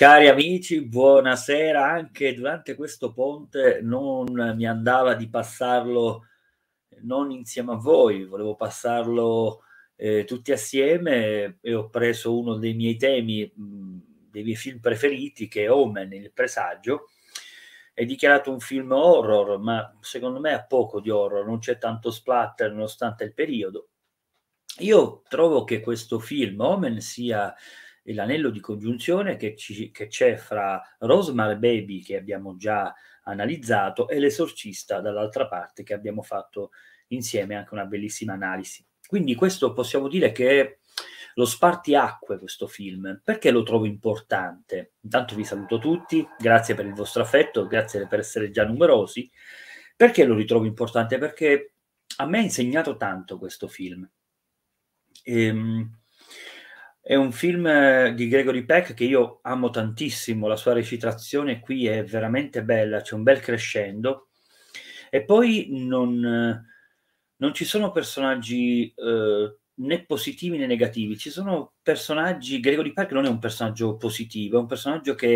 Cari amici, buonasera. Anche durante questo ponte non mi andava di passarlo non insieme a voi, volevo passarlo eh, tutti assieme e ho preso uno dei miei temi, mh, dei miei film preferiti, che è Omen, il presagio. È dichiarato un film horror, ma secondo me ha poco di horror, non c'è tanto splatter nonostante il periodo. Io trovo che questo film, Omen, sia e l'anello di congiunzione che, ci, che c'è fra Rosemar Baby, che abbiamo già analizzato, e l'esorcista dall'altra parte, che abbiamo fatto insieme anche una bellissima analisi. Quindi questo possiamo dire che è lo spartiacque questo film. Perché lo trovo importante? Intanto vi saluto tutti, grazie per il vostro affetto, grazie per essere già numerosi. Perché lo ritrovo importante? Perché a me ha insegnato tanto questo film. Ehm, è un film eh, di Gregory Peck che io amo tantissimo, la sua recitazione qui è veramente bella, c'è un bel crescendo. E poi non, eh, non ci sono personaggi eh, né positivi né negativi, ci sono personaggi, Gregory Peck non è un personaggio positivo, è un personaggio che,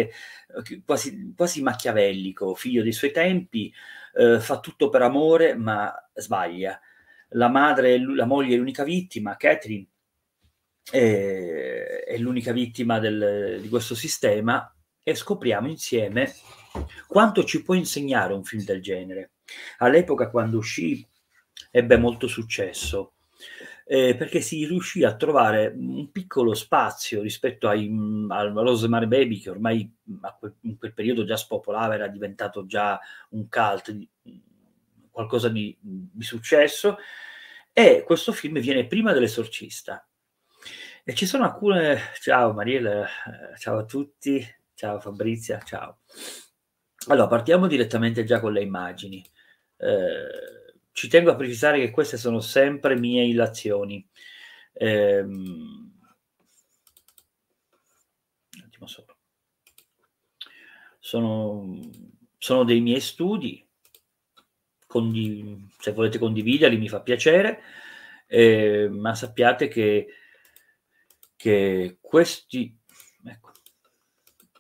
eh, che quasi, quasi machiavellico, figlio dei suoi tempi, eh, fa tutto per amore ma sbaglia. La madre, la moglie è l'unica vittima, Catherine, eh, è l'unica vittima del, di questo sistema e scopriamo insieme quanto ci può insegnare un film del genere. All'epoca quando uscì ebbe molto successo eh, perché si riuscì a trovare un piccolo spazio rispetto ai, al Rosemary Baby che ormai quel, in quel periodo già spopolava, era diventato già un cult, qualcosa di, di successo e questo film viene prima dell'esorcista e ci sono alcune... Ciao Mariel, eh, ciao a tutti, ciao Fabrizia, ciao. Allora, partiamo direttamente già con le immagini. Eh, ci tengo a precisare che queste sono sempre mie illazioni. Eh, un attimo solo. Sono, sono dei miei studi, Condi, se volete condividerli mi fa piacere, eh, ma sappiate che che questi... Ecco,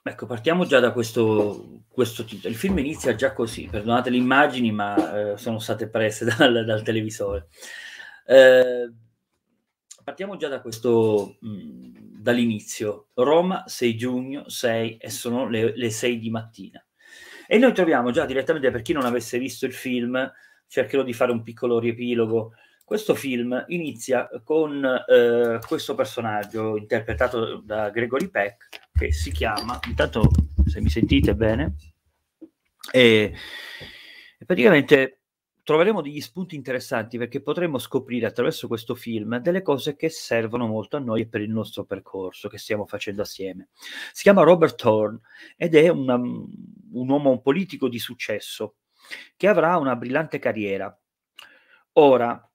ecco partiamo già da questo, questo, titolo. Il film inizia già così, perdonate le immagini, ma eh, sono state prese dal, dal televisore. Eh, partiamo già da questo, mh, dall'inizio. Roma, 6 giugno, 6 e sono le, le 6 di mattina. E noi troviamo già direttamente, per chi non avesse visto il film, cercherò di fare un piccolo riepilogo questo film inizia con eh, questo personaggio interpretato da Gregory Peck che si chiama, intanto se mi sentite bene, e, e praticamente troveremo degli spunti interessanti perché potremo scoprire attraverso questo film delle cose che servono molto a noi e per il nostro percorso che stiamo facendo assieme. Si chiama Robert Thorne ed è una, um, un uomo politico di successo che avrà una brillante carriera. Ora,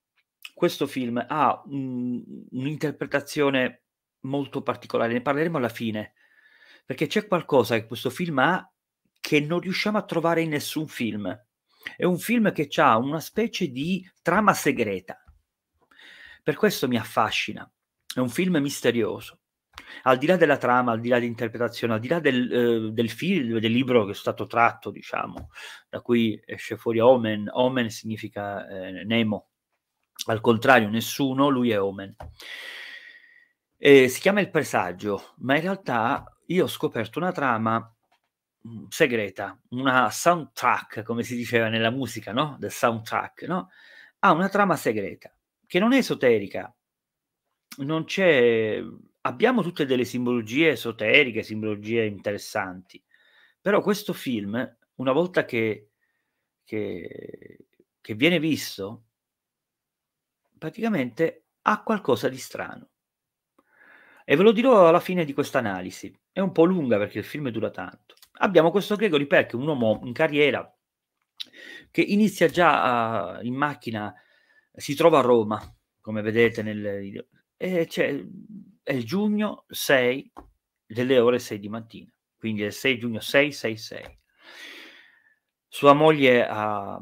questo film ha un, un'interpretazione molto particolare, ne parleremo alla fine, perché c'è qualcosa che questo film ha che non riusciamo a trovare in nessun film. È un film che ha una specie di trama segreta. Per questo mi affascina. È un film misterioso. Al di là della trama, al di là dell'interpretazione, al di là del, eh, del film, del libro che è stato tratto, diciamo, da cui esce fuori Omen, Omen significa eh, Nemo al contrario nessuno, lui è Omen. E si chiama Il Presagio, ma in realtà io ho scoperto una trama mm, segreta, una soundtrack, come si diceva nella musica, no? The soundtrack, no? Ha una trama segreta, che non è esoterica, non c'è... Abbiamo tutte delle simbologie esoteriche, simbologie interessanti, però questo film, una volta che, che, che viene visto, praticamente ha qualcosa di strano. E ve lo dirò alla fine di questa analisi. È un po' lunga perché il film dura tanto. Abbiamo questo Gregory Peck, un uomo in carriera, che inizia già a, eh, in macchina, si trova a Roma, come vedete nel video, e c'è, è il giugno 6 delle ore 6 di mattina, quindi è il 6 giugno 666. Sua moglie ha,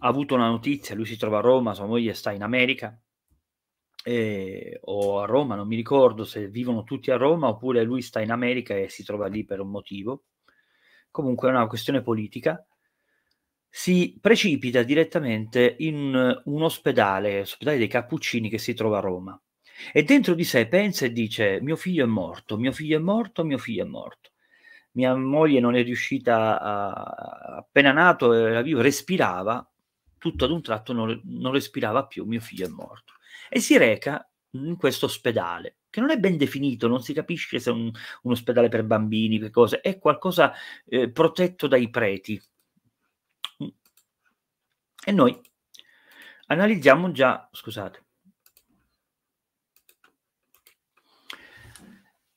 ha avuto una notizia, lui si trova a Roma, sua moglie sta in America, eh, o a Roma, non mi ricordo se vivono tutti a Roma oppure lui sta in America e si trova lì per un motivo. Comunque è una questione politica. Si precipita direttamente in un ospedale, l'ospedale dei Cappuccini che si trova a Roma. E dentro di sé pensa e dice: Mio figlio è morto, mio figlio è morto, mio figlio è morto mia moglie non è riuscita a, appena nato, era vivo, respirava tutto ad un tratto non, non respirava più, mio figlio è morto. E si reca in questo ospedale, che non è ben definito, non si capisce se è un, un ospedale per bambini, che cosa, è qualcosa eh, protetto dai preti. E noi analizziamo già, scusate,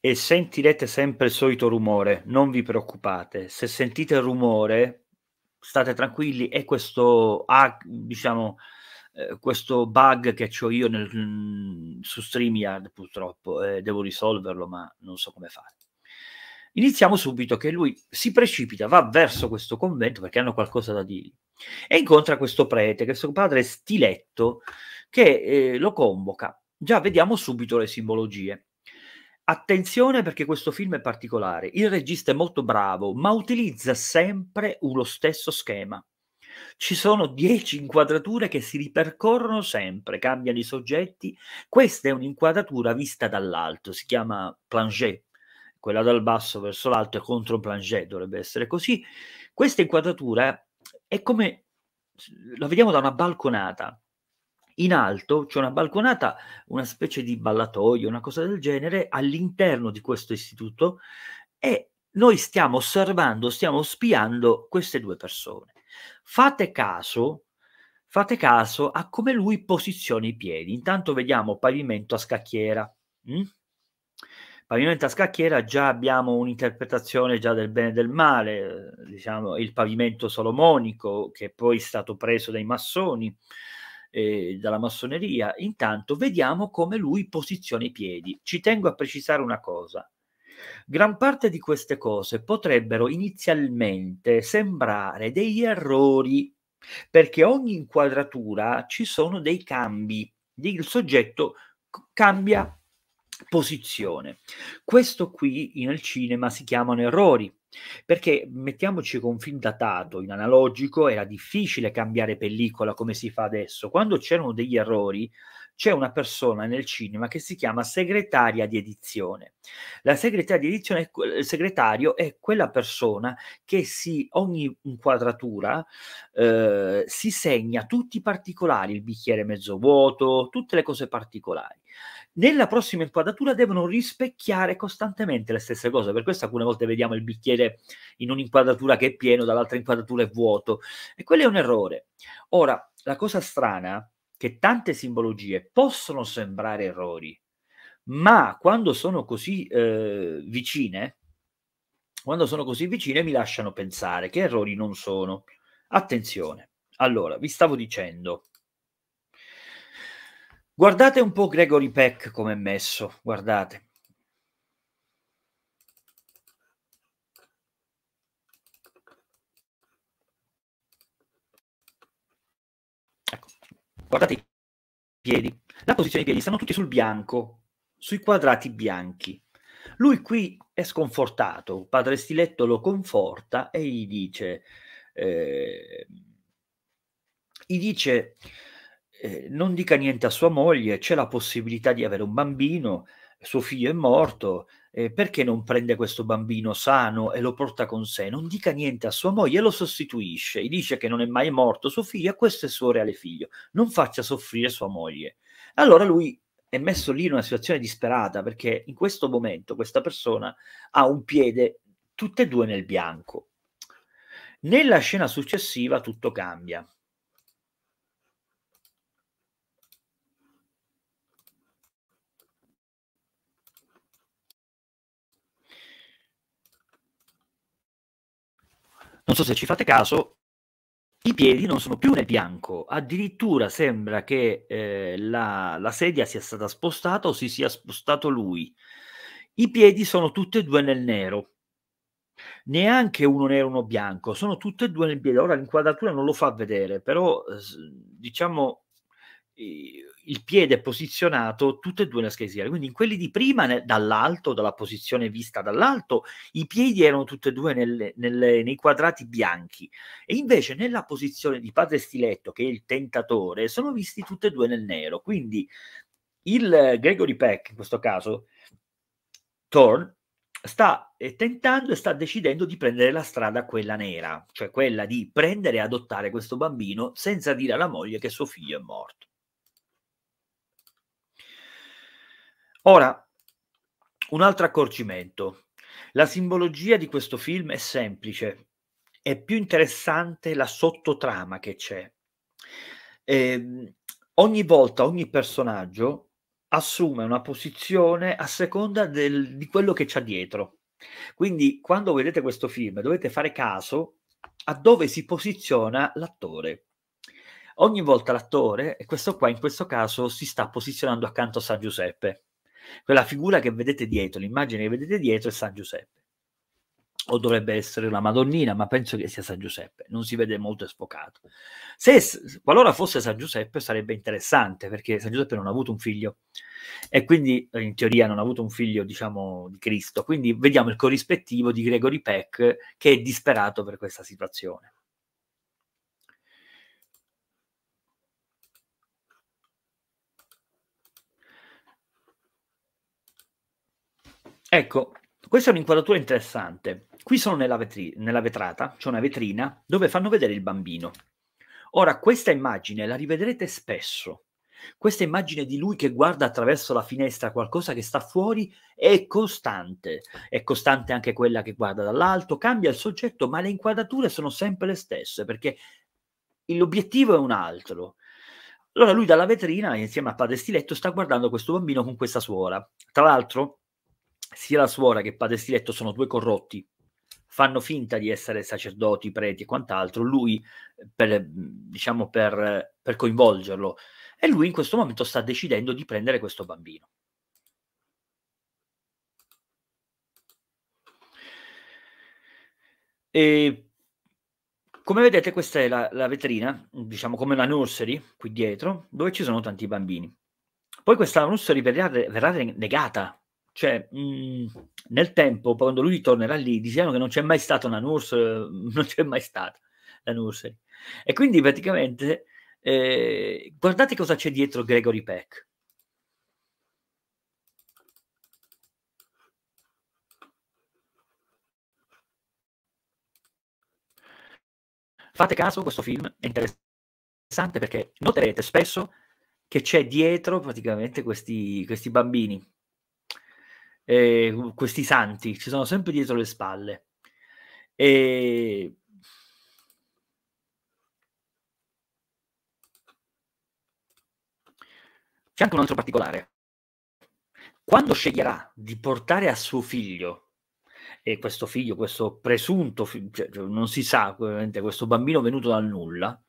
e sentirete sempre il solito rumore, non vi preoccupate, se sentite il rumore state tranquilli, è questo, ah, diciamo, eh, questo bug che ho io nel, mm, su StreamYard purtroppo, eh, devo risolverlo ma non so come fare. Iniziamo subito che lui si precipita, va verso questo convento perché hanno qualcosa da dirgli e incontra questo prete, questo padre stiletto che eh, lo convoca. Già vediamo subito le simbologie. Attenzione perché questo film è particolare. Il regista è molto bravo, ma utilizza sempre lo stesso schema. Ci sono dieci inquadrature che si ripercorrono sempre, cambiano i soggetti. Questa è un'inquadratura vista dall'alto, si chiama plangé. Quella dal basso verso l'alto è contro plangé, dovrebbe essere così. Questa inquadratura è come la vediamo da una balconata in alto c'è una balconata, una specie di ballatoio, una cosa del genere, all'interno di questo istituto e noi stiamo osservando, stiamo spiando queste due persone. Fate caso, fate caso a come lui posiziona i piedi. Intanto vediamo pavimento a scacchiera. Mm? Pavimento a scacchiera, già abbiamo un'interpretazione già del bene e del male, diciamo il pavimento solomonico che poi è stato preso dai massoni eh, dalla massoneria. Intanto vediamo come lui posiziona i piedi. Ci tengo a precisare una cosa. Gran parte di queste cose potrebbero inizialmente sembrare degli errori, perché ogni inquadratura ci sono dei cambi, il soggetto cambia posizione. Questo qui nel cinema si chiamano errori. Perché mettiamoci con film datato in analogico, era difficile cambiare pellicola come si fa adesso. Quando c'erano degli errori, c'è una persona nel cinema che si chiama segretaria di edizione. La segretaria di edizione, il segretario è quella persona che si, ogni inquadratura eh, si segna tutti i particolari, il bicchiere mezzo vuoto, tutte le cose particolari nella prossima inquadratura devono rispecchiare costantemente le stesse cose. Per questo alcune volte vediamo il bicchiere in un'inquadratura che è pieno, dall'altra inquadratura è vuoto. E quello è un errore. Ora, la cosa strana è che tante simbologie possono sembrare errori, ma quando sono così eh, vicine, quando sono così vicine mi lasciano pensare che errori non sono. Attenzione. Allora, vi stavo dicendo, Guardate un po' Gregory Peck come è messo, guardate. Ecco, guardate i piedi. La posizione dei piedi stanno tutti sul bianco, sui quadrati bianchi. Lui qui è sconfortato, padre Stiletto lo conforta e gli dice... Eh, gli dice eh, non dica niente a sua moglie, c'è la possibilità di avere un bambino, suo figlio è morto, eh, perché non prende questo bambino sano e lo porta con sé? Non dica niente a sua moglie e lo sostituisce, gli dice che non è mai morto suo figlio e questo è suo reale figlio, non faccia soffrire sua moglie. Allora lui è messo lì in una situazione disperata perché in questo momento questa persona ha un piede tutte e due nel bianco. Nella scena successiva tutto cambia. non so se ci fate caso, i piedi non sono più nel bianco, addirittura sembra che eh, la, la, sedia sia stata spostata o si sia spostato lui. I piedi sono tutti e due nel nero, neanche uno nero e uno bianco, sono tutti e due nel bianco. Ora l'inquadratura non lo fa vedere, però diciamo il piede posizionato tutte e due nella scheda Quindi in quelli di prima, ne, dall'alto, dalla posizione vista dall'alto, i piedi erano tutte e due nelle, nelle, nei quadrati bianchi. E invece nella posizione di padre stiletto, che è il tentatore, sono visti tutte e due nel nero. Quindi il Gregory Peck, in questo caso, Thorn, sta eh, tentando e sta decidendo di prendere la strada quella nera, cioè quella di prendere e adottare questo bambino senza dire alla moglie che suo figlio è morto. Ora, un altro accorgimento. La simbologia di questo film è semplice, è più interessante la sottotrama che c'è. Eh, ogni volta, ogni personaggio assume una posizione a seconda del, di quello che c'è dietro. Quindi quando vedete questo film dovete fare caso a dove si posiziona l'attore. Ogni volta l'attore, e questo qua in questo caso, si sta posizionando accanto a San Giuseppe. Quella figura che vedete dietro, l'immagine che vedete dietro è San Giuseppe. O dovrebbe essere una Madonnina, ma penso che sia San Giuseppe, non si vede molto sfocato. Se, qualora fosse San Giuseppe sarebbe interessante, perché San Giuseppe non ha avuto un figlio e quindi eh, in teoria non ha avuto un figlio, diciamo, di Cristo. Quindi vediamo il corrispettivo di Gregory Peck che è disperato per questa situazione. Ecco, questa è un'inquadratura interessante. Qui sono nella, vetri- nella vetrata, c'è cioè una vetrina dove fanno vedere il bambino. Ora, questa immagine la rivedrete spesso. Questa immagine di lui che guarda attraverso la finestra qualcosa che sta fuori è costante. È costante anche quella che guarda dall'alto, cambia il soggetto, ma le inquadrature sono sempre le stesse perché l'obiettivo è un altro. Allora lui dalla vetrina, insieme a padre Stiletto, sta guardando questo bambino con questa suora. Tra l'altro, sia la suora che padre Stiletto sono due corrotti, fanno finta di essere sacerdoti, preti e quant'altro, lui eh, per, mm, diciamo, per, eh, per coinvolgerlo. E lui in questo momento sta decidendo di prendere questo bambino. E come vedete, questa è la, la, vetrina, diciamo come la nursery qui dietro, dove ci sono tanti bambini. Poi questa nursery verrà, verrà negata cioè, mh, mm, nel tempo, quando lui tornerà lì, diciamo che non c'è mai stata una nurse, eh, non c'è mai stata la nursery. E quindi praticamente, eh, guardate cosa c'è dietro Gregory Peck. Fate caso, questo film è interessante perché noterete spesso che c'è dietro praticamente questi, questi bambini eh, questi santi, ci sono sempre dietro le spalle. E... C'è anche un altro particolare. Quando sceglierà di portare a suo figlio, e questo figlio, questo presunto, figlio, cioè, cioè, non si sa, questo bambino venuto dal nulla,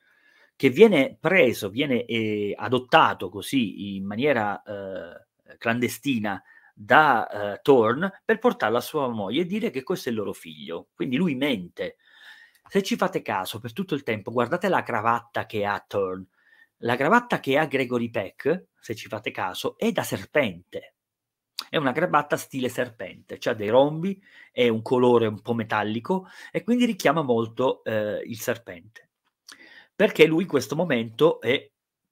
che viene preso, viene eh, adottato così in maniera eh, clandestina da eh, Thorn per portarla a sua moglie e dire che questo è il loro figlio. Quindi lui mente. Se ci fate caso, per tutto il tempo, guardate la cravatta che ha Thorn. La cravatta che ha Gregory Peck, se ci fate caso, è da serpente. È una cravatta stile serpente, ha dei rombi, è un colore un po' metallico e quindi richiama molto eh, il serpente. Perché lui in questo momento è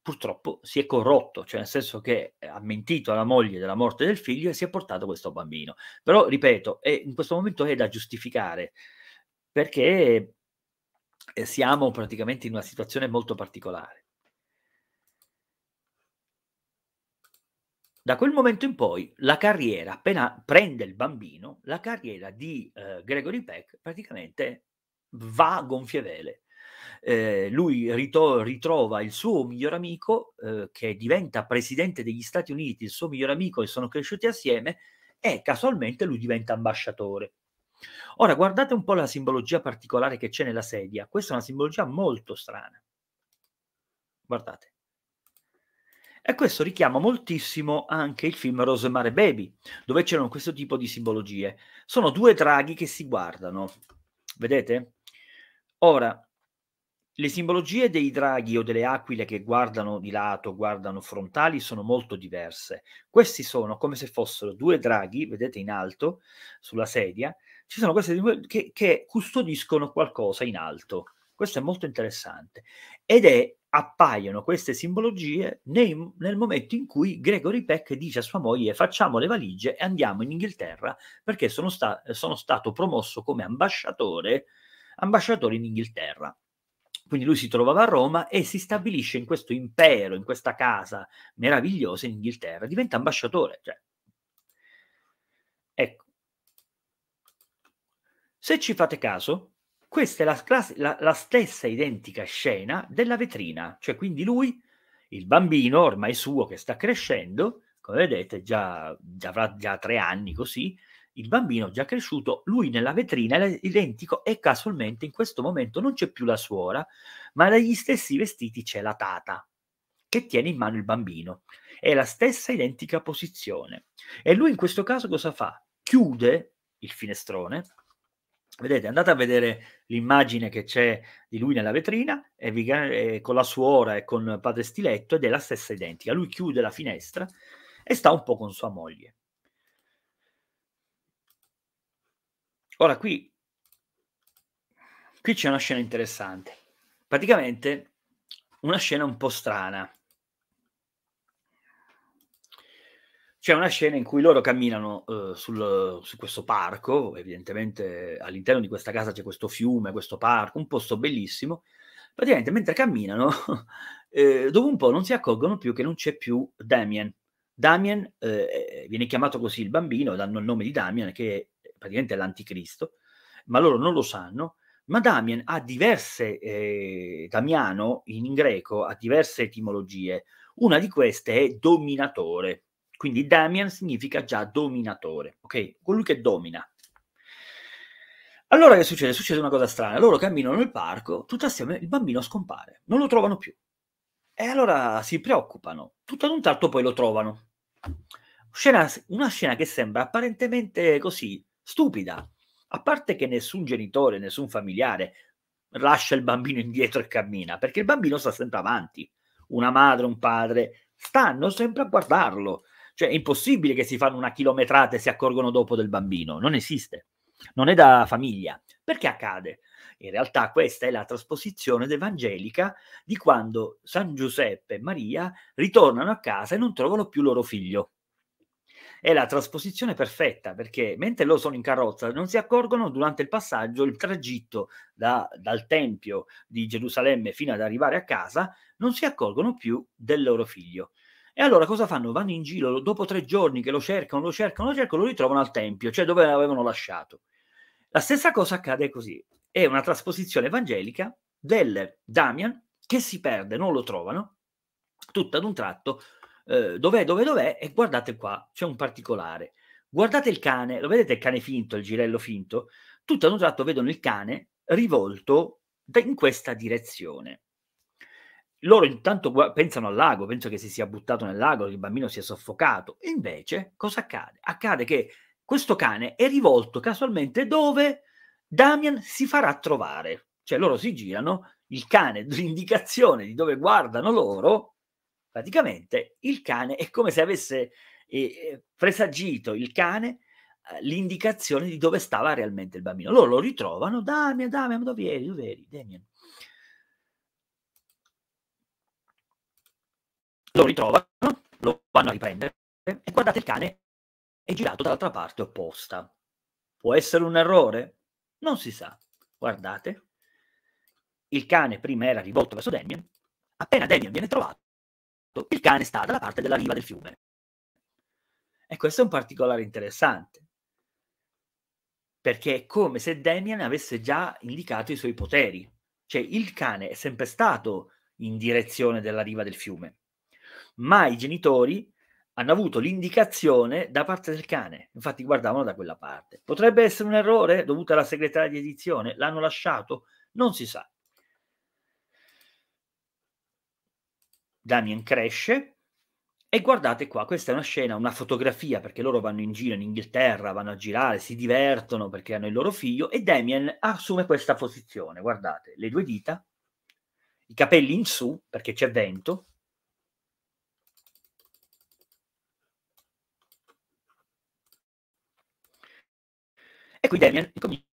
purtroppo si è corrotto, cioè nel senso che ha mentito alla moglie della morte del figlio e si è portato questo bambino. Però, ripeto, è, in questo momento è da giustificare, perché eh, siamo praticamente in una situazione molto particolare. Da quel momento in poi la carriera, appena prende il bambino, la carriera di eh, Gregory Peck praticamente va a gonfie vele eh, lui ritro- ritrova il suo miglior amico eh, che diventa presidente degli Stati Uniti, il suo miglior amico e sono cresciuti assieme e casualmente lui diventa ambasciatore. Ora guardate un po' la simbologia particolare che c'è nella sedia, questa è una simbologia molto strana. Guardate. E questo richiama moltissimo anche il film Rosemary Baby, dove c'erano questo tipo di simbologie. Sono due draghi che si guardano, vedete? Ora, le simbologie dei draghi o delle aquile che guardano di lato, guardano frontali, sono molto diverse. Questi sono come se fossero due draghi, vedete in alto, sulla sedia, ci sono queste che, che custodiscono qualcosa in alto. Questo è molto interessante. Ed è, appaiono queste simbologie nei, nel momento in cui Gregory Peck dice a sua moglie facciamo le valigie e andiamo in Inghilterra perché sono, sta, sono stato promosso come ambasciatore, ambasciatore in Inghilterra quindi lui si trovava a Roma e si stabilisce in questo impero, in questa casa meravigliosa in Inghilterra, diventa ambasciatore. Cioè. Ecco, se ci fate caso, questa è la, class- la, la stessa identica scena della vetrina, cioè quindi lui, il bambino ormai suo che sta crescendo, come vedete già, già avrà già tre anni così, il bambino già cresciuto, lui nella vetrina era identico e casualmente in questo momento non c'è più la suora, ma dagli stessi vestiti c'è la tata che tiene in mano il bambino. È la stessa identica posizione. E lui in questo caso cosa fa? Chiude il finestrone. Vedete, andate a vedere l'immagine che c'è di lui nella vetrina e vi, eh, con la suora e con padre Stiletto ed è la stessa identica. Lui chiude la finestra e sta un po' con sua moglie. Ora qui, qui c'è una scena interessante. Praticamente una scena un po' strana. C'è una scena in cui loro camminano eh, sul, su questo parco, evidentemente all'interno di questa casa c'è questo fiume, questo parco, un posto bellissimo. Praticamente mentre camminano, eh, dopo un po' non si accorgono più che non c'è più Damien. Damien eh, viene chiamato così il bambino, danno il nome di Damien, che praticamente l'anticristo, ma loro non lo sanno, ma Damien ha diverse, eh, Damiano in greco ha diverse etimologie, una di queste è dominatore, quindi Damien significa già dominatore, ok? Colui che domina. Allora che succede? Succede una cosa strana, loro camminano nel parco, tutto assieme il bambino scompare, non lo trovano più. E allora si preoccupano, tutto ad un tratto poi lo trovano. Scena, una scena che sembra apparentemente così, stupida. A parte che nessun genitore, nessun familiare lascia il bambino indietro e cammina, perché il bambino sta sempre avanti. Una madre, un padre stanno sempre a guardarlo. Cioè è impossibile che si fanno una chilometrata e si accorgono dopo del bambino, non esiste. Non è da famiglia. Perché accade? In realtà questa è la trasposizione evangelica di quando San Giuseppe e Maria ritornano a casa e non trovano più loro figlio. È la trasposizione perfetta perché mentre loro sono in carrozza non si accorgono durante il passaggio, il tragitto da, dal Tempio di Gerusalemme fino ad arrivare a casa, non si accorgono più del loro figlio. E allora cosa fanno? Vanno in giro, dopo tre giorni che lo cercano, lo cercano, lo cercano, lo ritrovano al Tempio, cioè dove l'avevano lasciato. La stessa cosa accade così. È una trasposizione evangelica del Damian che si perde, non lo trovano, tutto ad un tratto Ehm, dov'è, dov'è, dov'è? E guardate qua, c'è un particolare. Guardate il cane, lo vedete il cane finto, il girello finto? Tutto ad un tratto vedono il cane rivolto in questa direzione. Loro intanto gu- pensano al lago, pensano che si sia buttato nel lago, che il bambino sia soffocato. E Invece, cosa accade? Accade che questo cane è rivolto casualmente dove Damian si farà trovare. Cioè loro si girano, il cane, l'indicazione di dove guardano loro Praticamente il cane è come se avesse eh, eh presagito il cane eh, l'indicazione di dove stava realmente il bambino. Loro lo ritrovano, Damien, Damien, dove eri, dove eri, Damien. Lo ritrovano, lo vanno a riprendere e guardate il cane è girato dall'altra parte opposta. Può essere un errore? Non si sa. Guardate, il cane prima era rivolto verso Damien, appena Damien viene trovato, sotto, il cane sta dalla parte della riva del fiume. E questo è un particolare interessante, perché è come se Damian avesse già indicato i suoi poteri, cioè il cane è sempre stato in direzione della riva del fiume, ma i genitori hanno avuto l'indicazione da parte del cane, infatti guardavano da quella parte. Potrebbe essere un errore dovuto alla segretaria di edizione, l'hanno lasciato, non si sa. Damien cresce e guardate qua, questa è una scena, una fotografia, perché loro vanno in giro in Inghilterra, vanno a girare, si divertono perché hanno il loro figlio e Damien assume questa posizione, guardate, le due dita, i capelli in su perché c'è vento, E qui Damien comincia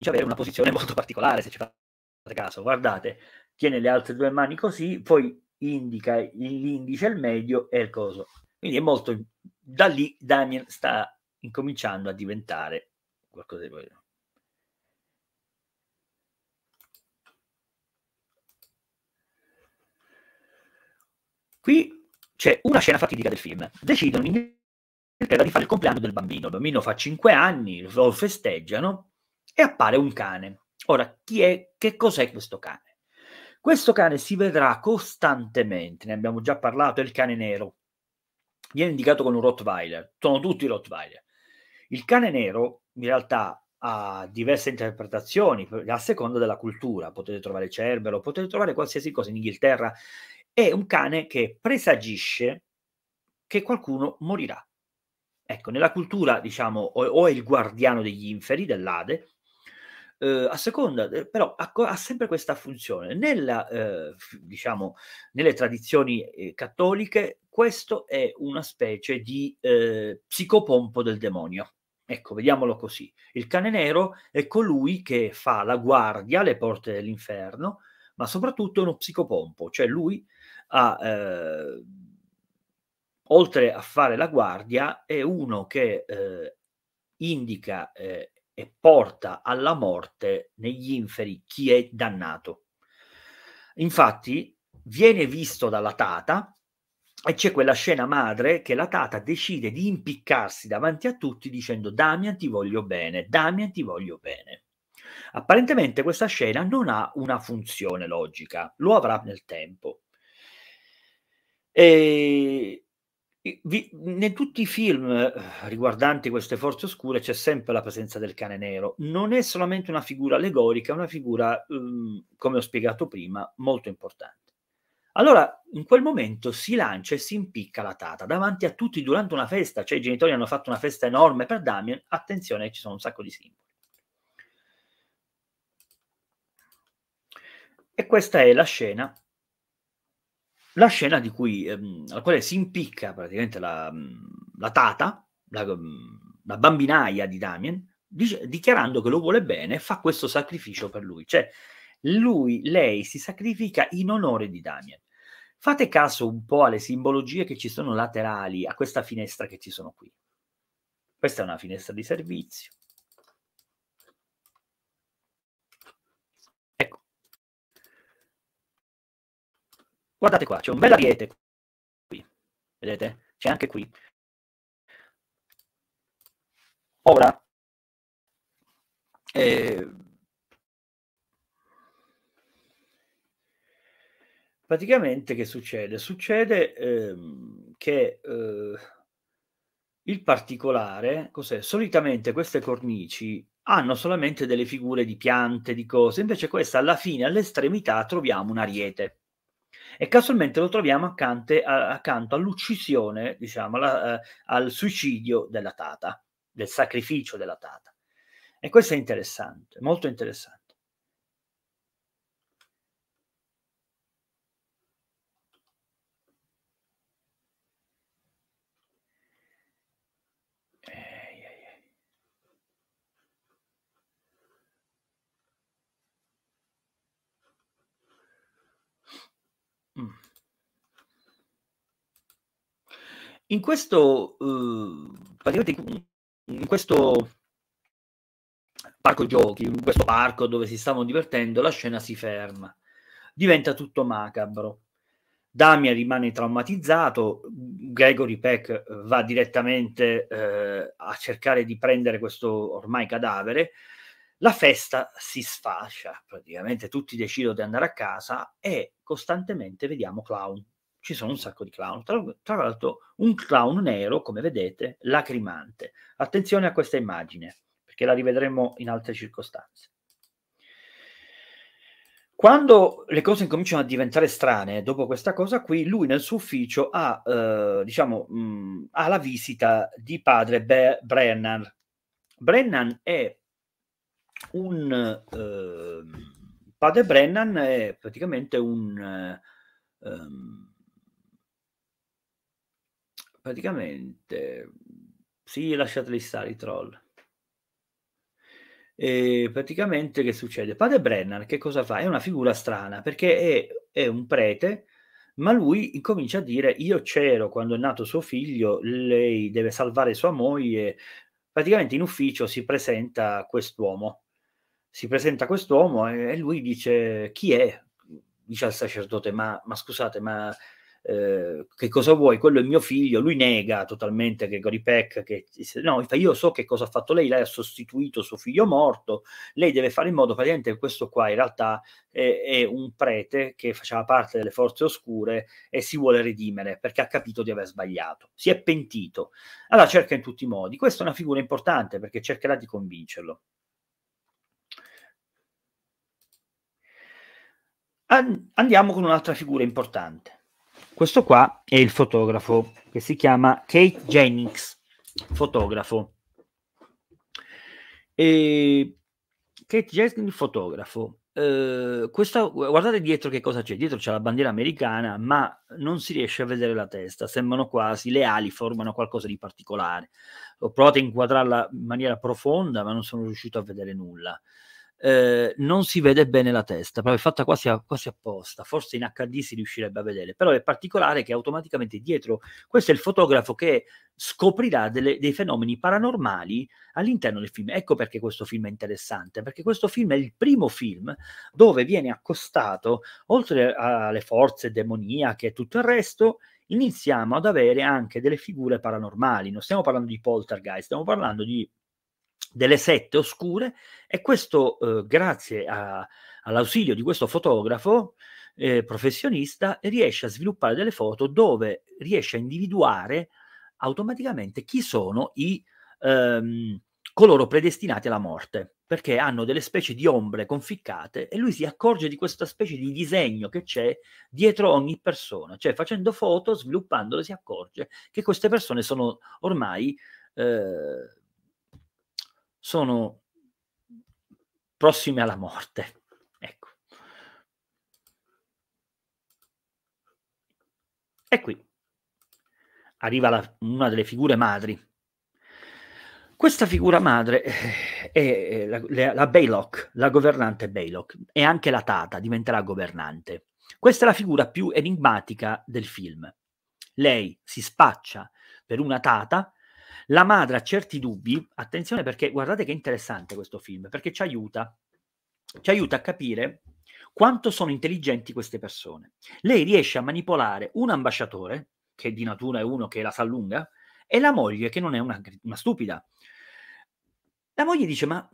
ad avere una posizione molto particolare, se ci fate caso. Guardate, tiene le altre due mani così, poi indica l'indice, il medio e il coso. Quindi è molto... Da lì Damien sta incominciando a diventare qualcosa di quello. Qui c'è una scena fatidica del film. Decidono in di fare il compleanno del bambino. Il bambino fa 5 anni, lo festeggiano e appare un cane. Ora, chi è, che cos'è questo cane? Questo cane si vedrà costantemente, ne abbiamo già parlato, è il cane nero. Viene indicato con un Rottweiler, sono tutti Rottweiler. Il cane nero in realtà ha diverse interpretazioni a seconda della cultura, potete trovare Cerbero, potete trovare qualsiasi cosa in Inghilterra. È un cane che presagisce che qualcuno morirà. Ecco, nella cultura, diciamo, o, è il guardiano degli inferi, dell'Ade, eh, a seconda, però ha, ha, sempre questa funzione. Nella, eh, diciamo, nelle tradizioni eh, cattoliche questo è una specie di uhm, psicopompo del demonio. Ecco, vediamolo così. Il cane nero è colui che fa la guardia alle porte dell'inferno, ma soprattutto è uno psicopompo, cioè lui ha oltre a fare la guardia, è uno che eh, indica eh, e porta alla morte negli inferi chi è dannato. Infatti viene visto dalla tata e c'è quella scena madre che la tata decide di impiccarsi davanti a tutti dicendo Damian ti voglio bene, Damian ti voglio bene. Apparentemente questa scena non ha una funzione logica, lo avrà nel tempo. E vi, in tutti i film eh, riguardanti queste forze oscure c'è sempre la presenza del cane nero. Non è solamente una figura allegorica, è una figura, um, come ho spiegato prima, molto importante. Allora, in quel momento si lancia e si impicca la tata davanti a tutti durante una festa, cioè i genitori hanno fatto una festa enorme per Damien, attenzione, ci sono un sacco di simboli. E questa è la scena la scena di cui, ehm, alla quale si impicca praticamente la, mm, la tata, la, mm, la, bambinaia di Damien, dice, dichiarando che lo vuole bene e fa questo sacrificio per lui. Cioè, lui, lei si sacrifica in onore di Damien. Fate caso un po' alle simbologie che ci sono laterali a questa finestra che ci sono qui. Questa è una finestra di servizio, Guardate qua, c'è un bel ariete qui, vedete? C'è anche qui. Ora, eh, praticamente che succede? Succede ehm, che eh, il particolare, cos'è? Solitamente queste cornici hanno solamente delle figure di piante, di cose, invece questa alla fine, all'estremità, troviamo un ariete e casualmente lo troviamo accanto, a, accanto all'uccisione, diciamo, alla, eh, al suicidio della tata, del sacrificio della tata. E questo è interessante, molto interessante. in questo, eh, in questo parco giochi, in questo parco dove si stavano divertendo, la scena si ferma. Diventa tutto macabro. Damia rimane traumatizzato, Gregory Peck eh, va direttamente eh, a cercare di prendere questo ormai cadavere. La festa si sfascia, praticamente tutti decidono di andare a casa e costantemente vediamo clown ci sono un sacco di clown. Tra, tra l'altro, un clown nero, come vedete, lacrimante. Attenzione a questa immagine, perché la rivedremo in altre circostanze. Quando le cose incominciano a diventare strane, dopo questa cosa qui, lui nel suo ufficio ha, eh, diciamo, mh, ha la visita di padre Be- Brennan. Brennan è un... Eh, padre Brennan è praticamente un... Eh, praticamente sì, lasciateli stare i troll. E praticamente che succede? Padre Brennan che cosa fa? È una figura strana perché è, è un prete, ma lui incomincia a dire io c'ero quando è nato suo figlio, lei deve salvare sua moglie. Praticamente in ufficio si presenta quest'uomo, si presenta quest'uomo e, lui dice chi è? Dice al sacerdote ma, ma scusate ma eh, che cosa vuoi, quello è mio figlio, lui nega totalmente Gregory Peck, che no, io so che cosa ha fatto lei, lei ha sostituito suo figlio morto, lei deve fare in modo, praticamente che questo qua in realtà è, è, un prete che faceva parte delle forze oscure e si vuole redimere perché ha capito di aver sbagliato, si è pentito, allora cerca in tutti i modi, questa è una figura importante perché cercherà di convincerlo. Andiamo con un'altra figura importante questo qua è il fotografo che si chiama Kate Jennings, fotografo. E Kate Jennings, fotografo. Eh, questa, guardate dietro che cosa c'è. Dietro c'è la bandiera americana, ma non si riesce a vedere la testa. Sembrano quasi le ali, formano qualcosa di particolare. Ho provato a inquadrarla in maniera profonda, ma non sono riuscito a vedere nulla. Eh, non si vede bene la testa, però è fatta quasi, a, quasi, apposta, forse in HD si riuscirebbe a vedere, però è particolare che automaticamente dietro, questo è il fotografo che scoprirà delle, dei fenomeni paranormali all'interno del film. Ecco perché questo film è interessante, perché questo film è il primo film dove viene accostato, oltre alle forze demoniache e tutto il resto, iniziamo ad avere anche delle figure paranormali, non stiamo parlando di poltergeist, stiamo parlando di delle sette oscure e questo eh, grazie a, all'ausilio di questo fotografo eh, professionista riesce a sviluppare delle foto dove riesce a individuare automaticamente chi sono i ehm, coloro predestinati alla morte perché hanno delle specie di ombre conficcate e lui si accorge di questa specie di disegno che c'è dietro ogni persona, cioè facendo foto, sviluppandole si accorge che queste persone sono ormai eh, sono prossime alla morte. Ecco. E qui arriva la, una delle figure madri. Questa figura madre eh, è eh, la, la, la Baylock, la governante Baylock, e anche la Tata diventerà governante. Questa è la figura più enigmatica del film. Lei si spaccia per una Tata la madre ha certi dubbi, attenzione perché guardate che interessante questo film, perché ci aiuta, ci aiuta a capire quanto sono intelligenti queste persone. Lei riesce a manipolare un ambasciatore, che di natura è uno che la sa lunga, e la moglie, che non è una, una stupida. La moglie dice, ma,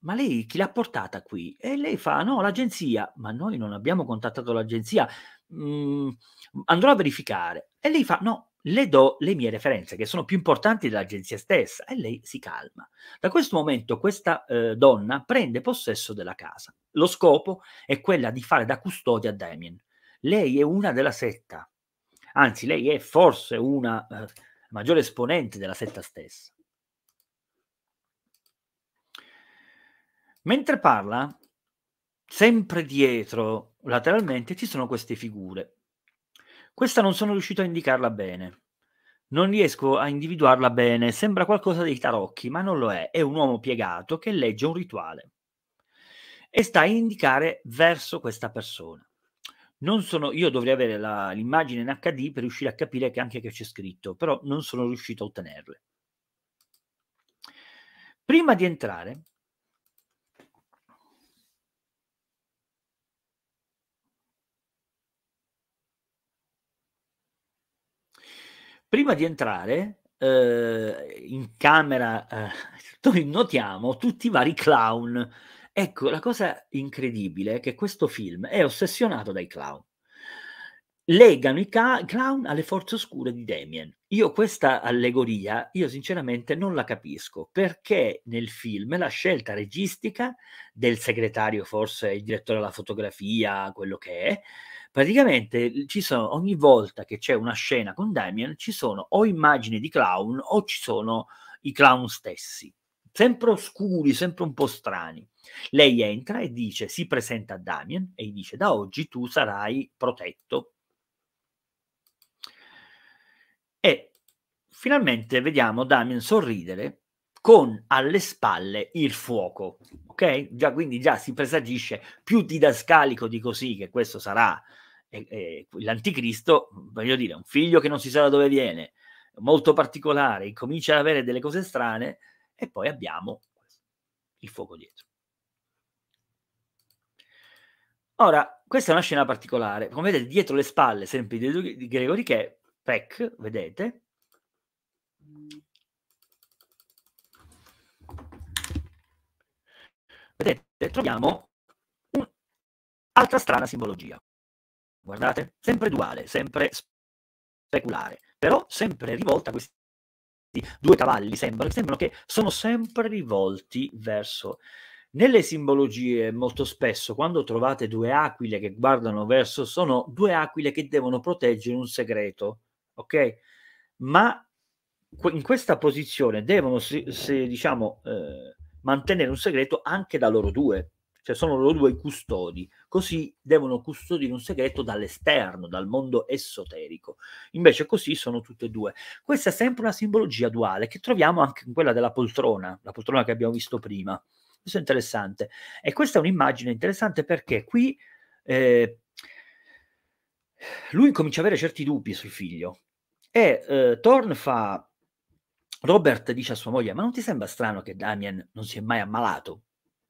ma lei chi l'ha portata qui? E lei fa, no, l'agenzia, ma noi non abbiamo contattato l'agenzia, mm, andrò a verificare. E lei fa, no, le do le mie referenze, che sono più importanti dell'agenzia stessa, e lei si calma. Da questo momento questa eh, donna prende possesso della casa. Lo scopo è quella di fare da custodia a Damien. Lei è una della setta, anzi lei è forse una eh, maggiore esponente della setta stessa. Mentre parla, sempre dietro, lateralmente, ci sono queste figure questa non sono riuscito a indicarla bene. Non riesco a individuarla bene, sembra qualcosa dei tarocchi, ma non lo è. È un uomo piegato che legge un rituale e sta a indicare verso questa persona. Sono, io dovrei avere la, l'immagine in HD per riuscire a capire che anche che c'è scritto, però non sono riuscito a ottenerle. Prima di entrare, prima di entrare eh, in camera eh, noi notiamo tutti i vari clown. Ecco, la cosa incredibile è che questo film è ossessionato dai clown. Legano i ca- clown alle forze oscure di Damien. Io questa allegoria, io sinceramente non la capisco, perché nel film la scelta registica del segretario, forse il direttore della fotografia, quello che è, praticamente ci sono, ogni volta che c'è una scena con Damien, ci sono o immagini di clown o ci sono i clown stessi, sempre oscuri, sempre un po' strani. Lei entra e dice, si presenta a Damien e gli dice, da oggi tu sarai protetto. E finalmente vediamo Damien sorridere con alle spalle il fuoco. Ok? Già, quindi già si presagisce più didascalico di così che questo sarà e, l'anticristo, mhmm, voglio dire, un figlio che non si sa da dove viene, molto particolare, comincia ad avere delle cose strane e poi abbiamo il fuoco dietro. Ora, questa è una scena particolare, come vedete dietro le spalle sempre di Gregory che è Peck, vedete, vedete, troviamo un'altra strana simbologia guardate, sempre duale, sempre speculare, però sempre rivolta a questi due cavalli, sembra, sembrano che sono sempre rivolti verso... Nelle simbologie molto spesso quando trovate due aquile che guardano verso, sono due aquile che devono proteggere un segreto, ok? Ma in questa posizione devono, se, se diciamo, eh, mantenere un segreto anche da loro due, cioè sono loro due i custodi, così devono custodire un segreto dall'esterno, dal mondo esoterico. Invece così sono tutte e due. Questa è sempre una simbologia duale che troviamo anche in quella della poltrona, la poltrona che abbiamo visto prima. Questo è interessante. E questa è un'immagine interessante perché qui eh, lui comincia ad avere certi dubbi sul figlio e eh, Thorn fa Robert dice a sua moglie: Ma non ti sembra strano che Damien non si è mai ammalato?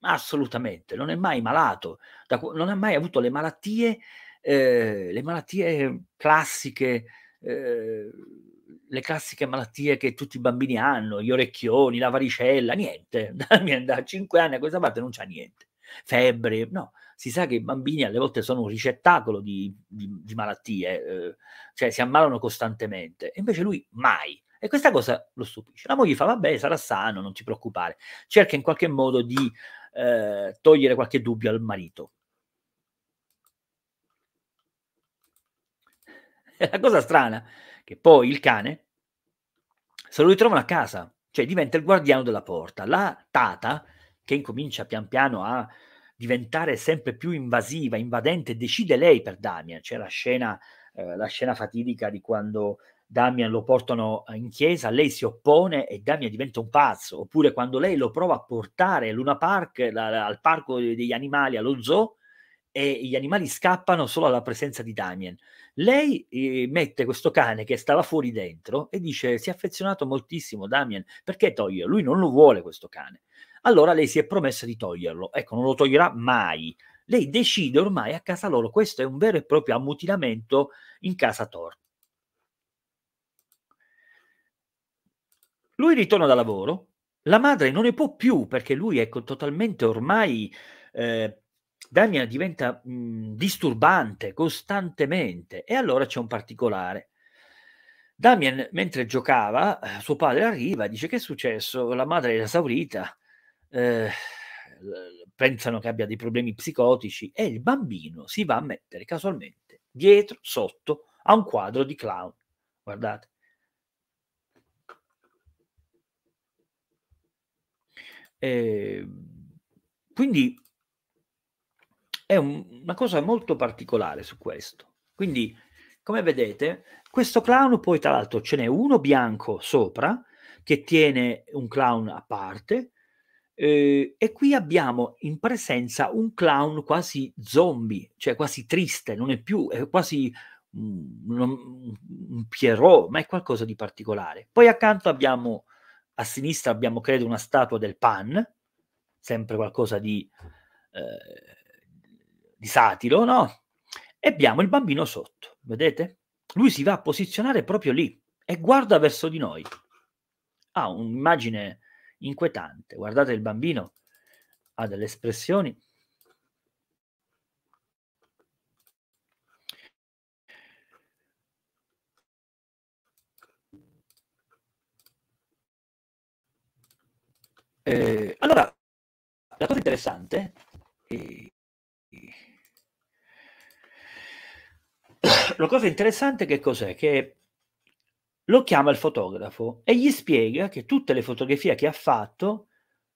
Assolutamente, non è mai malato, da, non ha mai avuto le malattie, eh, le malattie classiche, eh, le classiche malattie che tutti i bambini hanno, gli orecchioni, la varicella, niente. Da, da 5 anni a questa parte non c'ha niente. Febbre, no. Si sa che i bambini alle volte sono un ricettacolo di, di, di malattie, eh, cioè si ammalano costantemente, e invece lui mai. E questa cosa lo stupisce. La moglie fa, vabbè, sarà sano, non ti preoccupare. Cerca in qualche modo di eh, togliere qualche dubbio al marito. È la cosa strana che poi il cane se lo ritrovano a casa, cioè diventa il guardiano della porta. La tata, che incomincia pian piano a diventare sempre più invasiva, invadente, decide lei per Damien. C'è la scena, eh, la scena fatidica di quando Damian lo portano eh, in chiesa, lei si oppone e Damian diventa un pazzo, oppure quando lei lo prova a portare a Luna Park, la, al parco degli animali, allo zoo, e gli animali scappano solo alla presenza di Damien. Lei eh, mette questo cane che stava fuori dentro e dice si è affezionato moltissimo Damien, perché toglierlo? Lui non lo vuole questo cane. Allora lei si è promessa di toglierlo, ecco non lo toglierà mai. Lei decide ormai a casa loro, questo è un vero e proprio ammutinamento in casa Thor. Lui ritorna da lavoro, la madre non ne può più perché lui è ecco, totalmente ormai... Eh, Damian diventa mh, mm, disturbante costantemente e allora c'è un particolare. Damian, mentre giocava, eh, suo padre arriva, e dice che è successo, la madre è esaurita, eh, pensano che abbia dei problemi psicotici e il bambino si va a mettere casualmente dietro, sotto, a un quadro di clown. Guardate. Eh, quindi è un, una cosa molto particolare su questo. Quindi, come vedete, questo clown poi tra l'altro ce n'è uno bianco sopra che tiene un clown a parte eh, e qui abbiamo in presenza un clown quasi zombie, cioè quasi triste, non è più, è quasi un, un, un Pierrot, ma è qualcosa di particolare. Poi accanto abbiamo a sinistra abbiamo credo una statua del Pan, sempre qualcosa di, eh, di satiro, no? E abbiamo il bambino sotto, vedete? Lui si va a posizionare proprio lì e guarda verso di noi. Ha ah, un'immagine inquietante. Guardate il bambino, ha delle espressioni Eh, allora, la cosa interessante è... La cosa interessante che cos'è? Che lo chiama il fotografo e gli spiega che tutte le fotografie che ha fatto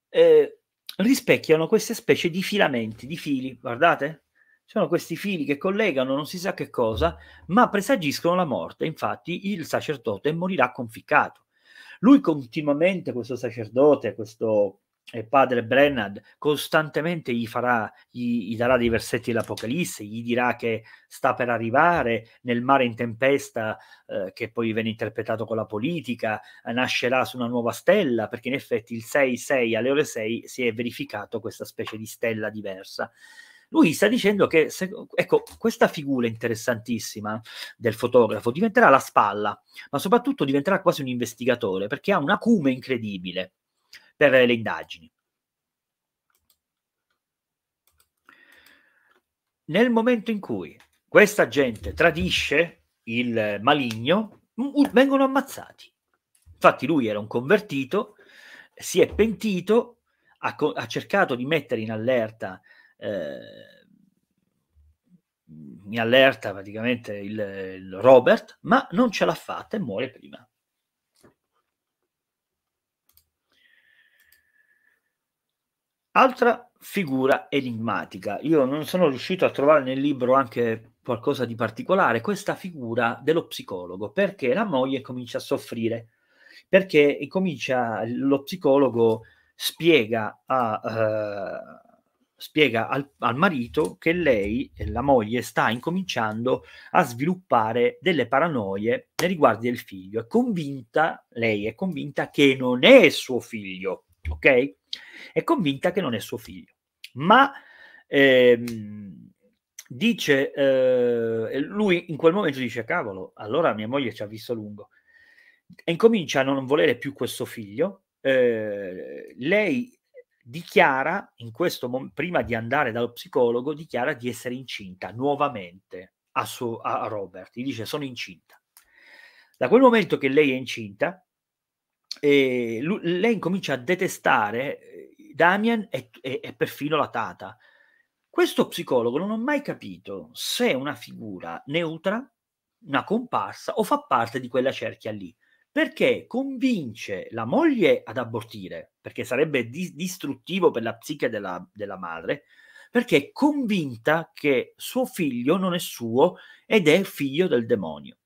eh, rispecchiano queste specie di filamenti, di fili, guardate? Sono questi fili che collegano non si sa che cosa, ma presagiscono la morte. Infatti il sacerdote morirà conficcato. Lui continuamente, questo sacerdote, questo eh, padre Brennad, costantemente gli, farà, gli, gli darà dei versetti dell'Apocalisse, gli dirà che sta per arrivare nel mare in tempesta, eh, che poi viene interpretato con la politica, eh, nascerà su una nuova stella, perché in effetti il 6-6 alle ore 6 si è verificato questa specie di stella diversa. Lui sta dicendo che se, ecco, questa figura interessantissima del fotografo diventerà la spalla, ma soprattutto diventerà quasi un investigatore perché ha un acume incredibile per le indagini. Nel momento in cui questa gente tradisce il maligno, vengono ammazzati. Infatti lui era un convertito, si è pentito, ha, co- ha cercato di mettere in allerta mi ehm, allerta praticamente il, il Robert, ma non ce l'ha fatta e muore prima. Altra figura enigmatica. Io non sono riuscito a trovare nel libro anche qualcosa di particolare, questa figura dello psicologo, perché la moglie comincia a soffrire, perché comincia lo psicologo spiega a, eh, spiega al, al, marito che lei, eh, la moglie, sta incominciando a sviluppare delle paranoie nei riguardi del figlio. È convinta, lei è convinta che non è suo figlio, ok? È convinta che non è suo figlio. Ma ehm, dice, eh, lui in quel momento dice, cavolo, allora mia moglie ci ha visto lungo. E incomincia a non volere più questo figlio. Eh, lei dichiara, in questo, prima di andare dallo psicologo, dichiara di essere incinta nuovamente a, suo, a Robert, gli dice sono incinta. Da quel momento che lei è incinta, eh, lui, lei incomincia a detestare eh, Damien e, e, e perfino la tata. Questo psicologo non ho mai capito se è una figura neutra, una comparsa o fa parte di quella cerchia lì perché convince la moglie ad abortire, perché sarebbe di- distruttivo per la psiche della, della madre, perché è convinta che suo figlio non è suo ed è figlio del demonio.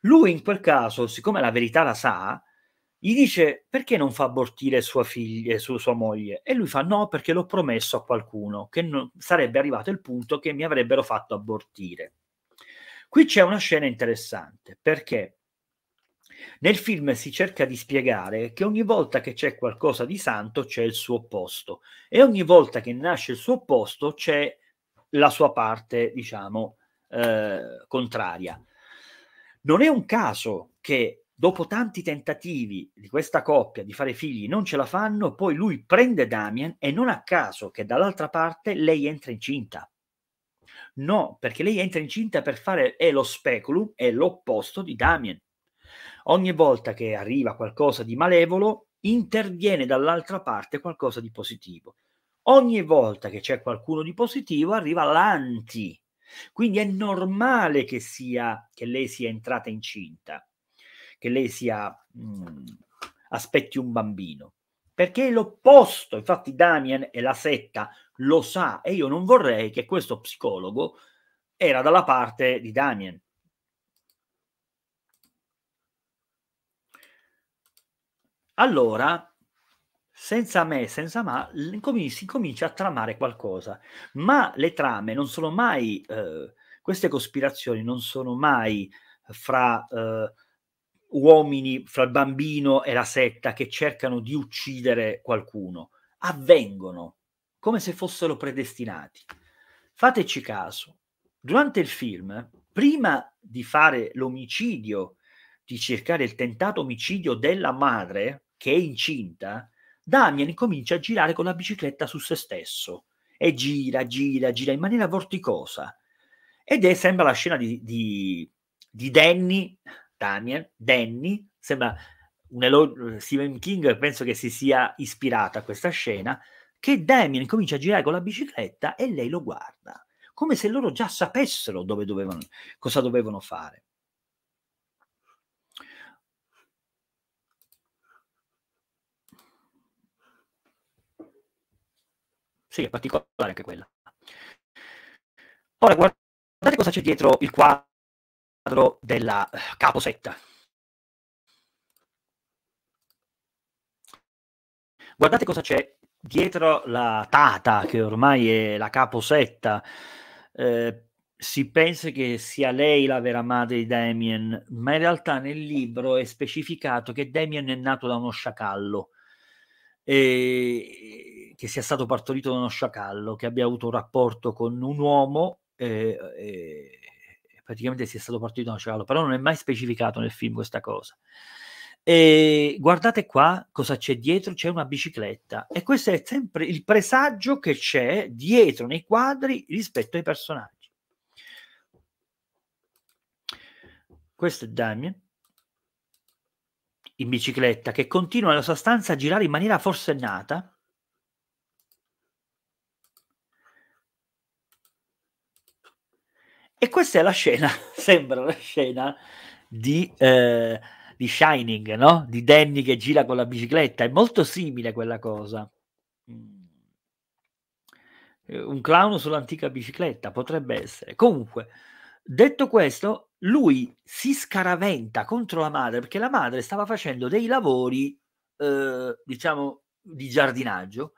Lui in quel caso, siccome la verità la sa, gli dice perché non fa abortire sua figlia, su sua moglie? E lui fa no perché l'ho promesso a qualcuno, che non, sarebbe arrivato il punto che mi avrebbero fatto abortire. Qui c'è una scena interessante perché nel film si cerca di spiegare che ogni volta che c'è qualcosa di santo c'è il suo opposto e ogni volta che nasce il suo opposto c'è la sua parte, diciamo, eh, contraria. Non è un caso che dopo tanti tentativi di questa coppia di fare figli non ce la fanno, poi lui prende Damien e non a caso che dall'altra parte lei entra incinta. No, perché lei entra incinta per fare è lo speculum, è l'opposto di Damien. Ogni volta che arriva qualcosa di malevolo, interviene dall'altra parte qualcosa di positivo. Ogni volta che c'è qualcuno di positivo, arriva l'anti. Quindi è normale che, sia, che lei sia entrata incinta, che lei sia, mh, mm, aspetti un bambino. Perché è l'opposto, infatti Damien e la setta lo sa e io non vorrei che questo psicologo era dalla parte di Damien. allora senza me, senza ma, si comincia a tramare qualcosa. Ma le trame non sono mai, eh, queste cospirazioni non sono mai fra eh, uomini, fra il bambino e la setta che cercano di uccidere qualcuno. Avvengono come se fossero predestinati. Fateci caso, durante il film, prima di fare l'omicidio di cercare il tentato omicidio della madre, che è incinta, Damian comincia a girare con la bicicletta su se stesso e gira, gira, gira in maniera vorticosa. Ed è sembra la scena di, di, di Danny, Damien, Danny, sembra un elogio, Stephen King penso che si sia ispirata a questa scena, che Damien comincia a girare con la bicicletta e lei lo guarda, come se loro già sapessero dove dovevano, cosa dovevano fare. Sì, è particolare anche quella. Ora guardate cosa c'è dietro il quadro della eh, caposetta. Guardate cosa c'è dietro la tata, che ormai è la caposetta. Eh, si pensa che sia lei la vera madre di Damien, ma in realtà nel libro è specificato che Damien è nato da uno sciacallo e che sia stato partorito da uno sciacallo, che abbia avuto un rapporto con un uomo eh, e, e praticamente sia stato partorito da uno sciacallo, però non è mai specificato nel film questa cosa. E guardate qua cosa c'è dietro, c'è una bicicletta e questo è sempre il presagio che c'è dietro nei quadri rispetto ai personaggi. Questo è Damien in bicicletta che continua la sua stanza a girare in maniera forsennata. E questa è la scena, sembra la scena di, eh, di Shining, no? Di Danny che gira con la bicicletta, è molto simile quella cosa. Mm. Eh, un clown sull'antica bicicletta potrebbe essere. Comunque, detto questo, lui si scaraventa contro la madre perché la madre stava facendo dei lavori, eh, diciamo, di giardinaggio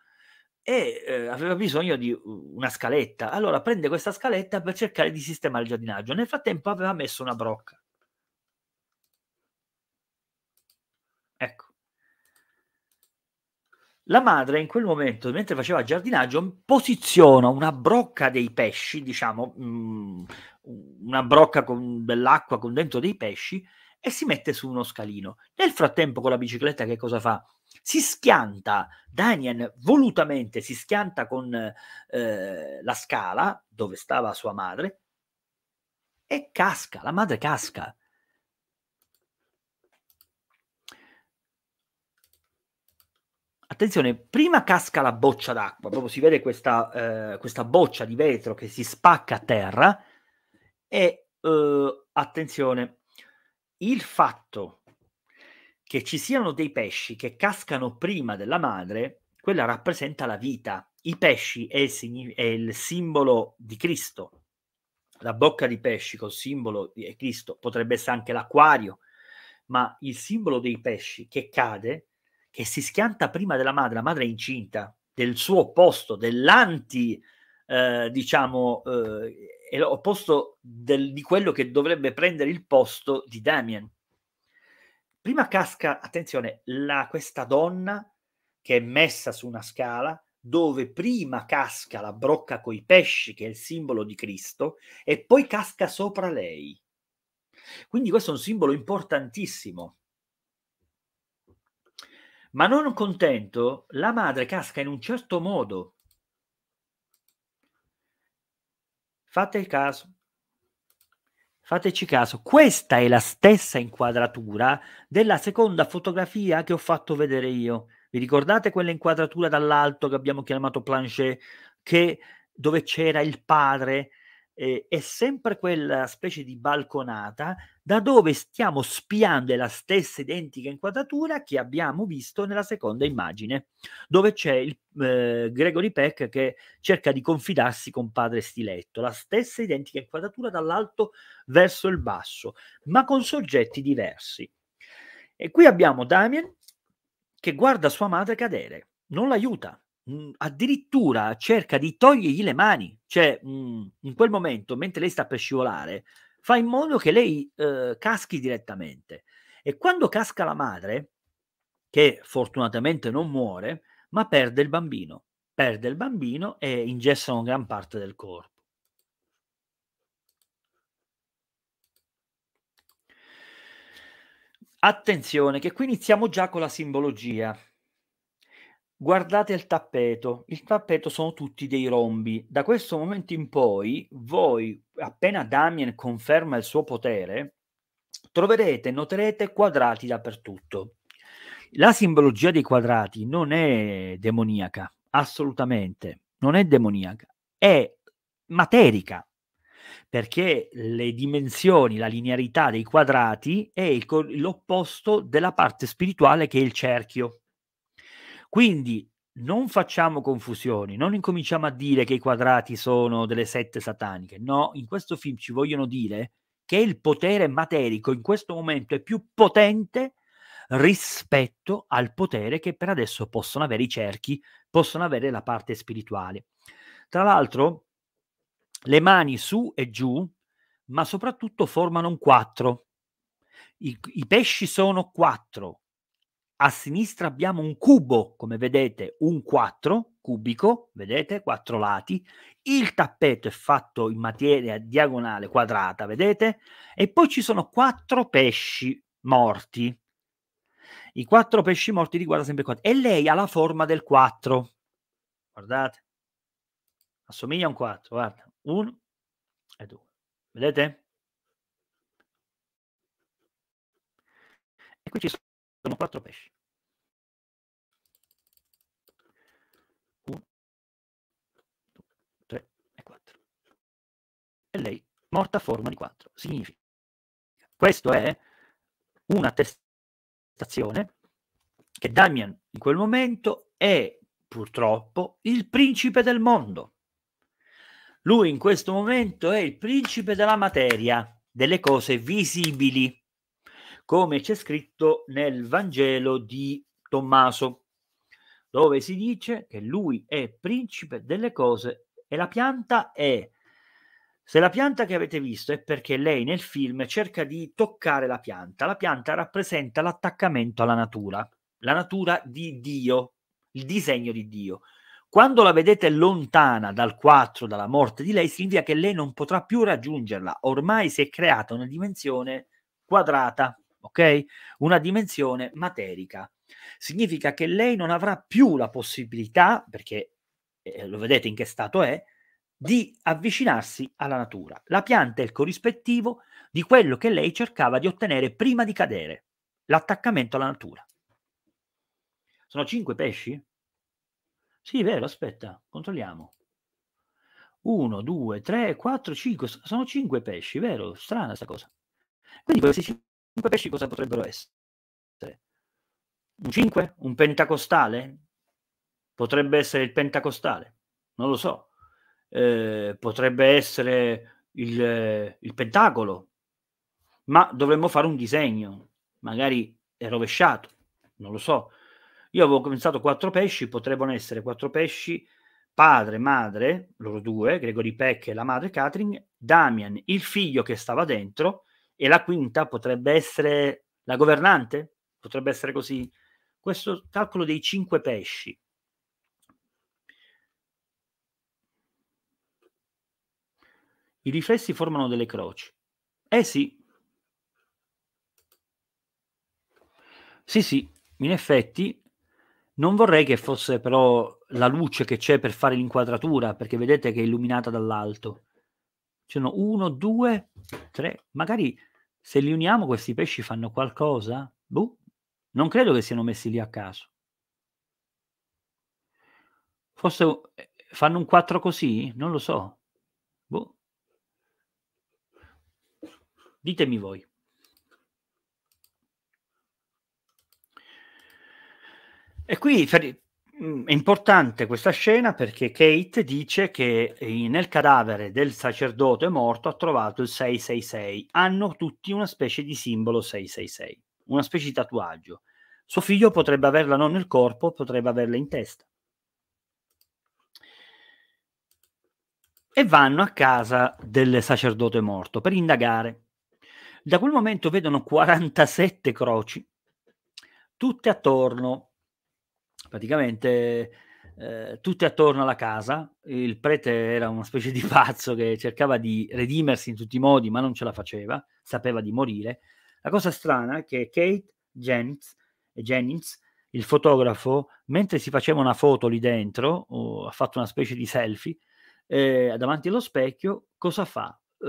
e eh, aveva bisogno di una scaletta. Allora prende questa scaletta per cercare di sistemare il giardinaggio. Nel frattempo aveva messo una brocca. Ecco. La madre in quel momento, mentre faceva giardinaggio, posiziona una brocca dei pesci, diciamo, mh, mm, una brocca con dell'acqua con dentro dei pesci e si mette su uno scalino. Nel frattempo con la bicicletta che cosa fa? Si schianta, Daniel volutamente si schianta con eh, la scala dove stava sua madre e casca, la madre casca. Attenzione, prima casca la boccia d'acqua, proprio si vede questa, eh, questa boccia di vetro che si spacca a terra e eh, attenzione, il fatto che ci siano dei pesci che cascano prima della madre, quella rappresenta la vita. I pesci è il, è il simbolo di Cristo. La bocca di pesci col simbolo di Cristo potrebbe essere anche l'acquario, ma il simbolo dei pesci che cade, che si schianta prima della madre, la madre è incinta, del suo opposto, dell'anti eh, diciamo, eh, è l'opposto del, di quello che dovrebbe prendere il posto di Damien. Prima casca, attenzione, la, questa donna che è messa su una scala dove prima casca la brocca coi pesci, che è il simbolo di Cristo, e poi casca sopra lei. Quindi questo è un simbolo importantissimo. Ma non contento, la madre casca in un certo modo Fate il caso. Fateci caso, questa è la stessa inquadratura della seconda fotografia che ho fatto vedere io. Vi ricordate quell'inquadratura dall'alto che abbiamo chiamato planche, che, dove c'era il padre eh, è sempre quella specie di balconata da dove stiamo spiando la stessa identica inquadratura che abbiamo visto nella seconda immagine, dove c'è il, eh, Gregory Peck che cerca di confidarsi con padre Stiletto, la stessa identica inquadratura dall'alto verso il basso, ma con soggetti diversi. E qui abbiamo Damien che guarda sua madre cadere, non l'aiuta, mh, mhmm, addirittura cerca di togliergli le mani, cioè mh, mhmm, in quel momento, mentre lei sta per scivolare, fa in modo che lei eh, caschi direttamente. E quando casca la madre, che fortunatamente non muore, ma perde il bambino, perde il bambino e ingessano gran parte del corpo. Attenzione, che qui iniziamo già con la simbologia. Guardate il tappeto, il tappeto sono tutti dei rombi. Da questo momento in poi, voi, appena Damien conferma il suo potere, troverete, noterete quadrati dappertutto. La simbologia dei quadrati non è demoniaca, assolutamente, non è demoniaca, è materica, perché le dimensioni, la linearità dei quadrati è l'opposto della parte spirituale che è il cerchio. Quindi non facciamo confusioni, non incominciamo a dire che i quadrati sono delle sette sataniche. No, in questo film ci vogliono dire che il potere materico in questo momento è più potente rispetto al potere che per adesso possono avere i cerchi, possono avere la parte spirituale. Tra l'altro, le mani su e giù, ma soprattutto formano un quattro. I, I pesci sono quattro, a sinistra abbiamo un cubo, come vedete, un 4 cubico, vedete, quattro lati. Il tappeto è fatto in materia diagonale quadrata, vedete? E poi ci sono quattro pesci morti. I quattro pesci morti riguardano sempre quattro. E lei ha la forma del 4. Guardate. Assomiglia a un 4, guarda. 1 e 2. Vedete? E qui ci sono sono quattro pesci. Uno, due, tre e quattro. E lei morta a forma di quattro. Significa. Questo è un'attestazione che Damian in quel momento è purtroppo il principe del mondo. Lui in questo momento è il principe della materia, delle cose visibili come c'è scritto nel Vangelo di Tommaso, dove si dice che lui è principe delle cose e la pianta è. Se la pianta che avete visto è perché lei nel film cerca di toccare la pianta, la pianta rappresenta l'attaccamento alla natura, la natura di Dio, il disegno di Dio. Quando la vedete lontana dal 4, dalla morte di lei, significa che lei non potrà più raggiungerla. Ormai si è creata una dimensione quadrata, ok? Una dimensione materica. Significa che lei non avrà più la possibilità, perché eh, lo vedete in che stato è, di avvicinarsi alla natura. La pianta è il corrispettivo di quello che lei cercava di ottenere prima di cadere, l'attaccamento alla natura. Sono cinque pesci? Sì, vero, aspetta, controlliamo. Uno, due, tre, quattro, cinque, sono cinque pesci, vero? Strana questa cosa. Quindi questi cinque pesci cosa potrebbero essere? Un 5? Un pentacostale? Potrebbe essere il pentacostale, non lo so. Eh, potrebbe essere il, il pentacolo, ma dovremmo fare un disegno, magari è rovesciato, non lo so. Io avevo pensato quattro pesci, potrebbero essere quattro pesci, padre, madre, loro due, Gregory Peck e la madre Catherine, Damian, il figlio che stava dentro, e la quinta potrebbe essere la governante, potrebbe essere così. Questo calcolo dei cinque pesci. I riflessi formano delle croci. Eh sì. Sì, sì, in effetti non vorrei che fosse però la luce che c'è per fare l'inquadratura, perché vedete che è illuminata dall'alto. Ci sono uno, due, tre. Magari se li uniamo questi pesci fanno qualcosa? Boh, non credo che siano messi lì a caso. Forse eh, fanno un quattro così? Non lo so. Boh. Ditemi voi. E qui Mm, è importante questa scena perché Kate dice che eh, nel cadavere del sacerdote morto ha trovato il 666. Hanno tutti una specie di simbolo 666, una specie di tatuaggio. Suo figlio potrebbe averla non nel corpo, potrebbe averla in testa. E vanno a casa del sacerdote morto per indagare. Da quel momento vedono 47 croci, tutte attorno praticamente eh, tutti attorno alla casa, il prete era una specie di pazzo che cercava di redimersi in tutti i modi, ma non ce la faceva, sapeva di morire. La cosa strana è che Kate Jennings, eh, Jennings il fotografo, mentre si faceva una foto lì dentro, ha fatto una specie di selfie, eh, davanti allo specchio, cosa fa? Eh,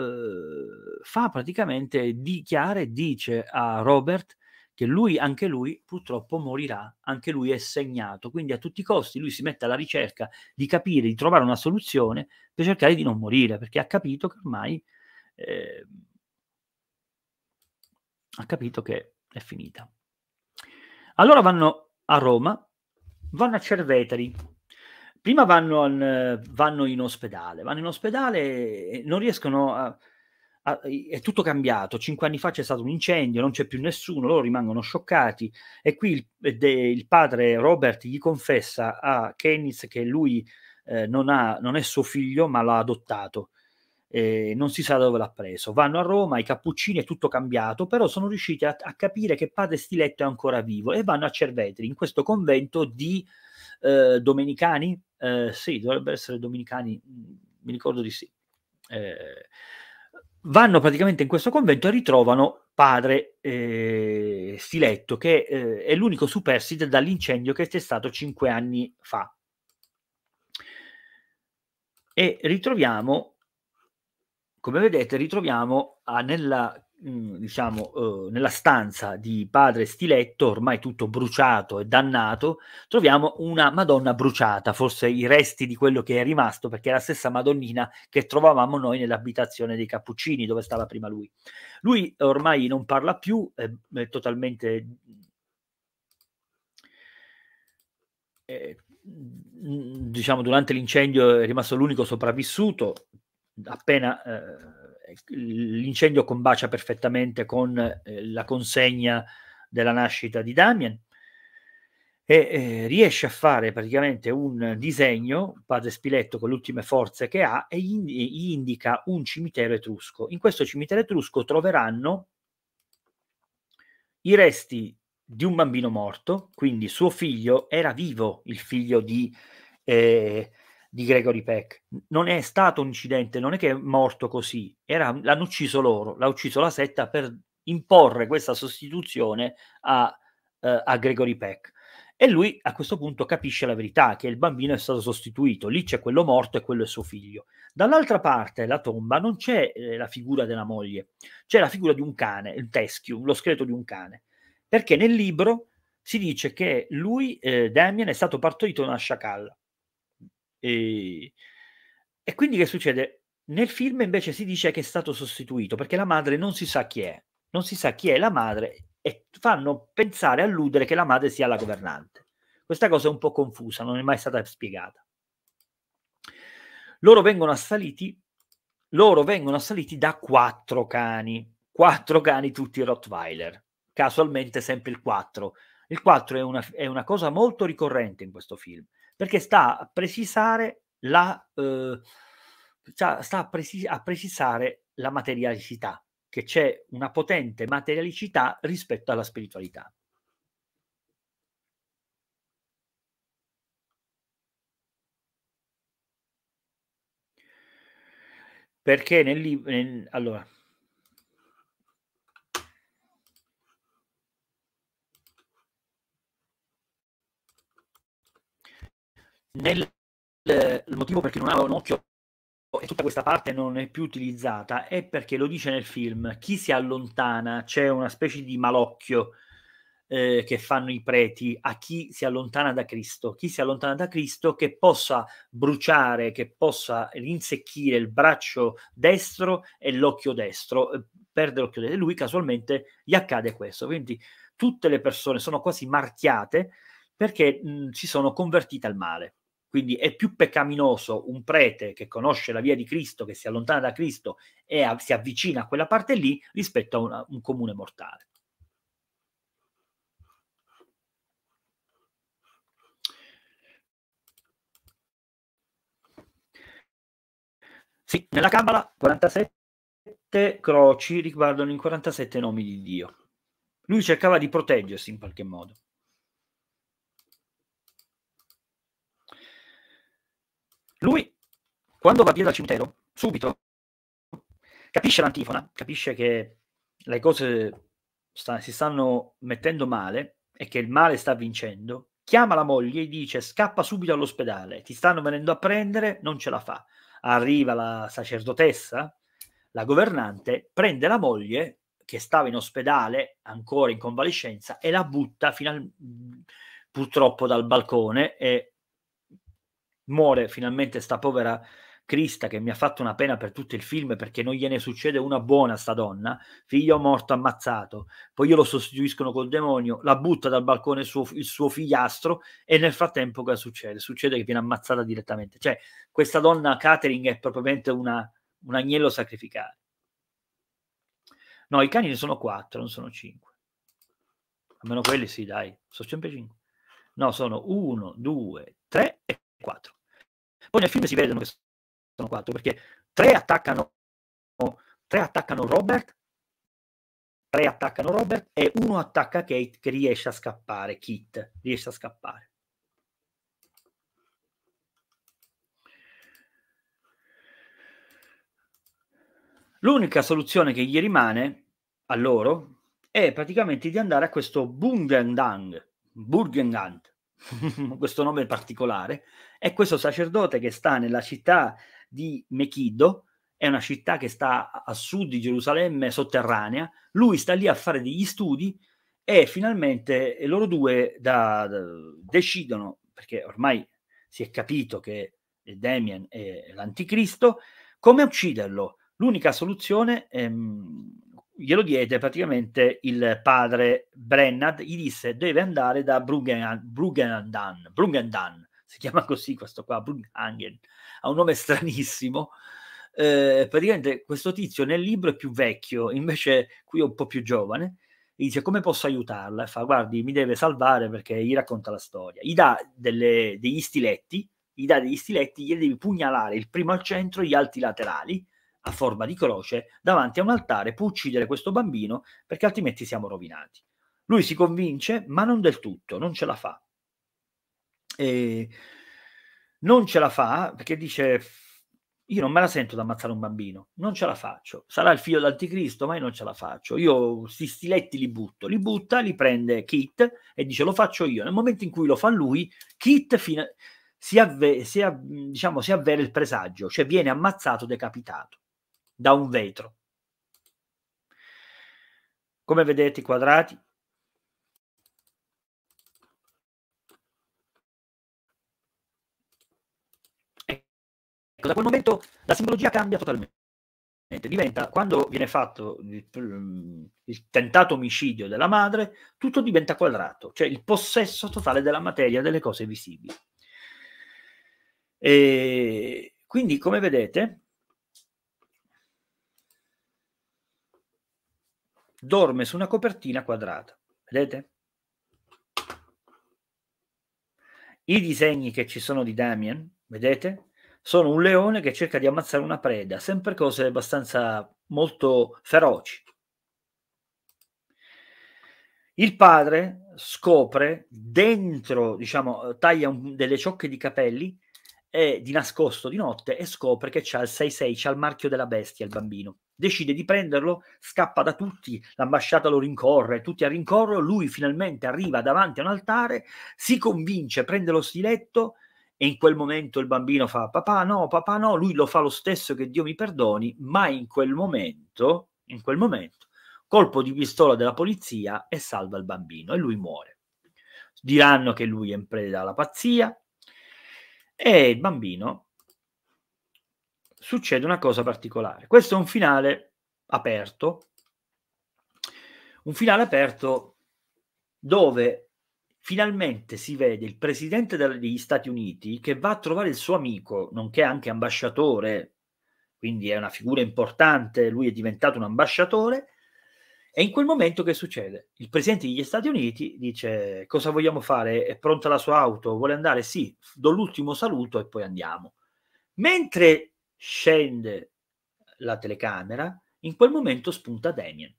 fa praticamente, dichiara e dice a Robert che lui, anche lui, purtroppo morirà, anche lui è segnato. Quindi a tutti i costi lui si mette alla ricerca di capire, di trovare una soluzione per cercare di non morire, perché ha capito che ormai eh, ha capito che è finita. Allora vanno a Roma, vanno a Cerveteri. Prima vanno, al, vanno in ospedale, vanno in ospedale e non riescono a, è tutto cambiato. Cinque anni fa c'è stato un incendio, non c'è più nessuno, loro rimangono scioccati. E qui il, de, il padre Robert gli confessa a Kenneth che lui eh, non, ha, non, è suo figlio, ma l'ha adottato. Eh, non si sa dove l'ha preso. Vanno a Roma, i cappuccini è tutto cambiato, però sono riusciti a, a capire che padre Stiletto è ancora vivo e vanno a Cervetri, in questo convento di eh, domenicani. Eh, sì, dovrebbe essere domenicani, mm, mi ricordo di sì eh, vanno praticamente in questo convento e ritrovano padre eh, Stiletto, che eh, è l'unico superstite dall'incendio che c'è stato cinque anni fa. E ritroviamo, come vedete, ritroviamo ah, nella Mm, diciamo, eh, nella stanza di padre Stiletto, ormai tutto bruciato e dannato, troviamo una Madonna bruciata, forse i resti di quello che è rimasto, perché è la stessa Madonnina che trovavamo noi nell'abitazione dei Cappuccini, dove stava prima lui. Lui ormai non parla più, è, è totalmente... È, mm, diciamo, durante l'incendio è rimasto l'unico sopravvissuto, appena... Eh, l'incendio combacia perfettamente con eh, la consegna della nascita di Damien e eh, riesce a fare praticamente un disegno, padre Spiletto con le ultime forze che ha, e gli, gli indica un cimitero etrusco. In questo cimitero etrusco troveranno i resti di un bambino morto, quindi suo figlio era vivo, il figlio di eh, di Gregory Peck. Non è stato un incidente, non è che è morto così, era, l'hanno ucciso loro, l'ha ucciso la setta per imporre questa sostituzione a, eh, a Gregory Peck. E lui a questo punto capisce la verità, che il bambino è stato sostituito, lì c'è quello morto e quello è suo figlio. Dall'altra parte, la tomba, non c'è eh, la figura della moglie, c'è la figura di un cane, il teschio, lo scheletro di un cane, perché nel libro si dice che lui, eh, Damien, è stato partorito da una sciacalla e, e quindi che succede? Nel film invece si dice che è stato sostituito perché la madre non si sa chi è, non si sa chi è la madre e fanno pensare, alludere che la madre sia la governante. Questa cosa è un po' confusa, non è mai stata spiegata. Loro vengono assaliti, loro vengono assaliti da quattro cani, quattro cani tutti Rottweiler, casualmente sempre il 4. Il 4 è una, è una cosa molto ricorrente in questo film perché sta a precisare la, eh, cioè, sta a, presi- a precisare la materialicità, che c'è una potente materialicità rispetto alla spiritualità. Perché nel libro... Allora, Nel, eh, il motivo perché non aveva un occhio e tutta questa parte non è più utilizzata è perché lo dice nel film chi si allontana c'è una specie di malocchio eh, che fanno i preti a chi si allontana da Cristo chi si allontana da Cristo che possa bruciare che possa rinsecchire il braccio destro e l'occhio destro eh, perde l'occhio destro e lui casualmente gli accade questo quindi tutte le persone sono quasi marchiate perché mh, si sono convertite al male quindi è più peccaminoso un prete che conosce la via di Cristo, che si allontana da Cristo e a, si avvicina a quella parte lì, rispetto a una, un comune mortale. Sì, nella Cabala 47 croci riguardano i 47 nomi di Dio. Lui cercava di proteggersi in qualche modo. Lui, quando va via dal cimitero, subito capisce l'antifona, capisce che le cose sta, si stanno mettendo male e che il male sta vincendo, chiama la moglie e dice scappa subito all'ospedale, ti stanno venendo a prendere, non ce la fa. Arriva la sacerdotessa, la governante, prende la moglie che stava in ospedale, ancora in convalescenza, e la butta fino al, purtroppo dal balcone e muore finalmente sta povera Crista che mi ha fatto una pena per tutto il film perché non gliene succede una buona sta donna, figlio morto ammazzato, poi lo sostituiscono col demonio, la butta dal balcone suo, il suo figliastro e nel frattempo cosa succede? Succede che viene ammazzata direttamente, cioè questa donna catering è propriamente una, un agnello sacrificato. No, i cani ne sono quattro, non sono cinque. Almeno quelli sì, dai, sono sempre cinque. No, sono uno, due, tre e quattro. Poi nel film si vedono che sono quattro, perché tre attaccano, tre attaccano Robert, tre attaccano Robert e uno attacca Kate che riesce a scappare, Kit riesce a scappare. L'unica soluzione che gli rimane a loro è praticamente di andare a questo Bungendang, Burgenland, questo nome particolare, è questo sacerdote che sta nella città di Mechiddo, è una città che sta a sud di Gerusalemme, sotterranea, lui sta lì a fare degli studi e finalmente eh, loro due da, da, decidono, perché ormai si è capito che eh, Damien è l'anticristo, come ucciderlo. L'unica soluzione... Ehm, glielo diede praticamente il padre Brennad, gli disse deve andare da Bruggen, Bruggendan, Bruggendan, si chiama così questo qua, Bruggenhagen, ha un nome stranissimo, eh, praticamente questo tizio nel libro è più vecchio, invece qui è un po' più giovane, gli dice come posso aiutarla? E fa guardi mi deve salvare perché gli racconta la storia, gli dà delle, degli stiletti, gli dà degli stiletti, gli devi pugnalare il primo al centro, e gli altri laterali, a forma di croce davanti a un altare può uccidere questo bambino perché altrimenti siamo rovinati. Lui si convince, ma non del tutto, non ce la fa. E non ce la fa perché dice io non me la sento da ammazzare un bambino, non ce la faccio. Sarà il figlio d'anticristo, ma io non ce la faccio. Io questi stiletti li butto, li butta, li prende Kit e dice lo faccio io. Nel momento in cui lo fa lui, Kit fino, si, avve, si, av, diciamo, si avvera il presagio, cioè viene ammazzato, decapitato da un vetro. Come vedete i quadrati Ecco, da quel momento la simbologia cambia totalmente. Diventa, quando viene fatto il, mm, il, tentato omicidio della madre, tutto diventa quadrato, cioè il possesso totale della materia, delle cose visibili. E quindi, come vedete, dorme su una copertina quadrata. Vedete? I disegni che ci sono di Damien, vedete? Sono un leone che cerca di ammazzare una preda, sempre cose abbastanza molto feroci. Il padre scopre dentro, diciamo, taglia un, delle ciocche di capelli è di nascosto di notte e scopre che c'ha il 66, c'ha il marchio della bestia il bambino. Decide di prenderlo, scappa da tutti, l'ambasciata lo rincorre, tutti a rincorro, lui finalmente arriva davanti a un altare, si convince, prende lo stiletto e in quel momento il bambino fa papà no, papà no, lui lo fa lo stesso che Dio mi perdoni, ma in quel momento, in quel momento, colpo di pistola della polizia e salva il bambino e lui muore. Diranno che lui è in preda alla pazzia, e il bambino succede una cosa particolare. Questo è un finale aperto, un finale aperto dove finalmente si vede il presidente degli Stati Uniti che va a trovare il suo amico, nonché anche ambasciatore, quindi è una figura importante, lui è diventato un ambasciatore, è in quel momento che succede? Il presidente degli Stati Uniti dice cosa vogliamo fare? È pronta la sua auto? Vuole andare? Sì, do l'ultimo saluto e poi andiamo. Mentre scende la telecamera, in quel momento spunta Damien,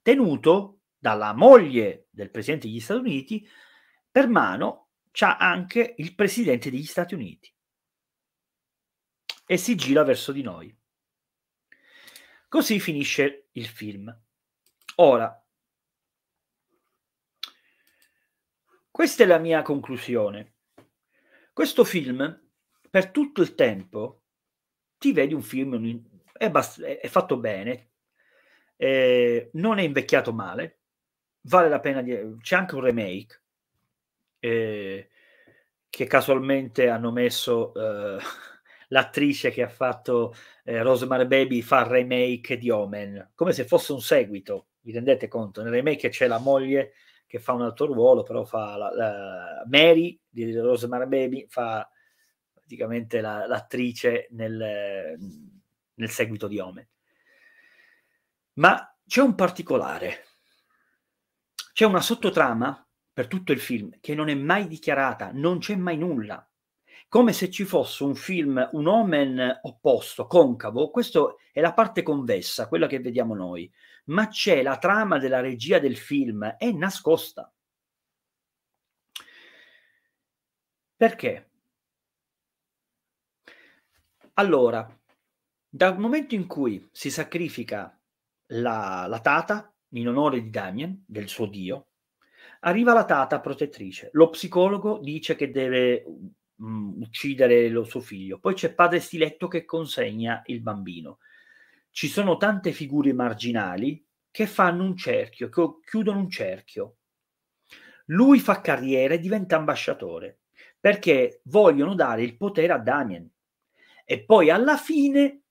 tenuto dalla moglie del presidente degli Stati Uniti per mano c'ha anche il presidente degli Stati Uniti e si gira verso di noi. Così finisce il film. Ora, questa è la mia conclusione. Questo film, per tutto il tempo, ti vedi un film, è, bast- è fatto bene, eh, non è invecchiato male, vale la pena di... c'è anche un remake eh, che casualmente hanno messo eh, l'attrice che ha fatto eh, Rosemary Baby fa il remake di Omen, come se fosse un seguito vi rendete conto? Nel remake c'è la moglie che fa un altro ruolo, però fa la, la Mary di Rosemary Baby, fa praticamente la, l'attrice nel, nel seguito di Omen. Ma c'è un particolare, c'è una sottotrama per tutto il film che non è mai dichiarata, non c'è mai nulla. Come se ci fosse un film, un omen opposto, concavo, questa è la parte convessa, quella che vediamo noi ma c'è la trama della regia del film, è nascosta. Perché? Allora, dal momento in cui si sacrifica la, la tata in onore di Damien, del suo dio, arriva la tata protettrice. Lo psicologo dice che deve mh, mm, uccidere lo suo figlio. Poi c'è padre stiletto che consegna il bambino ci sono tante figure marginali che fanno un cerchio, che chiudono un cerchio. Lui fa carriera e diventa ambasciatore perché vogliono dare il potere a Damien. E poi alla fine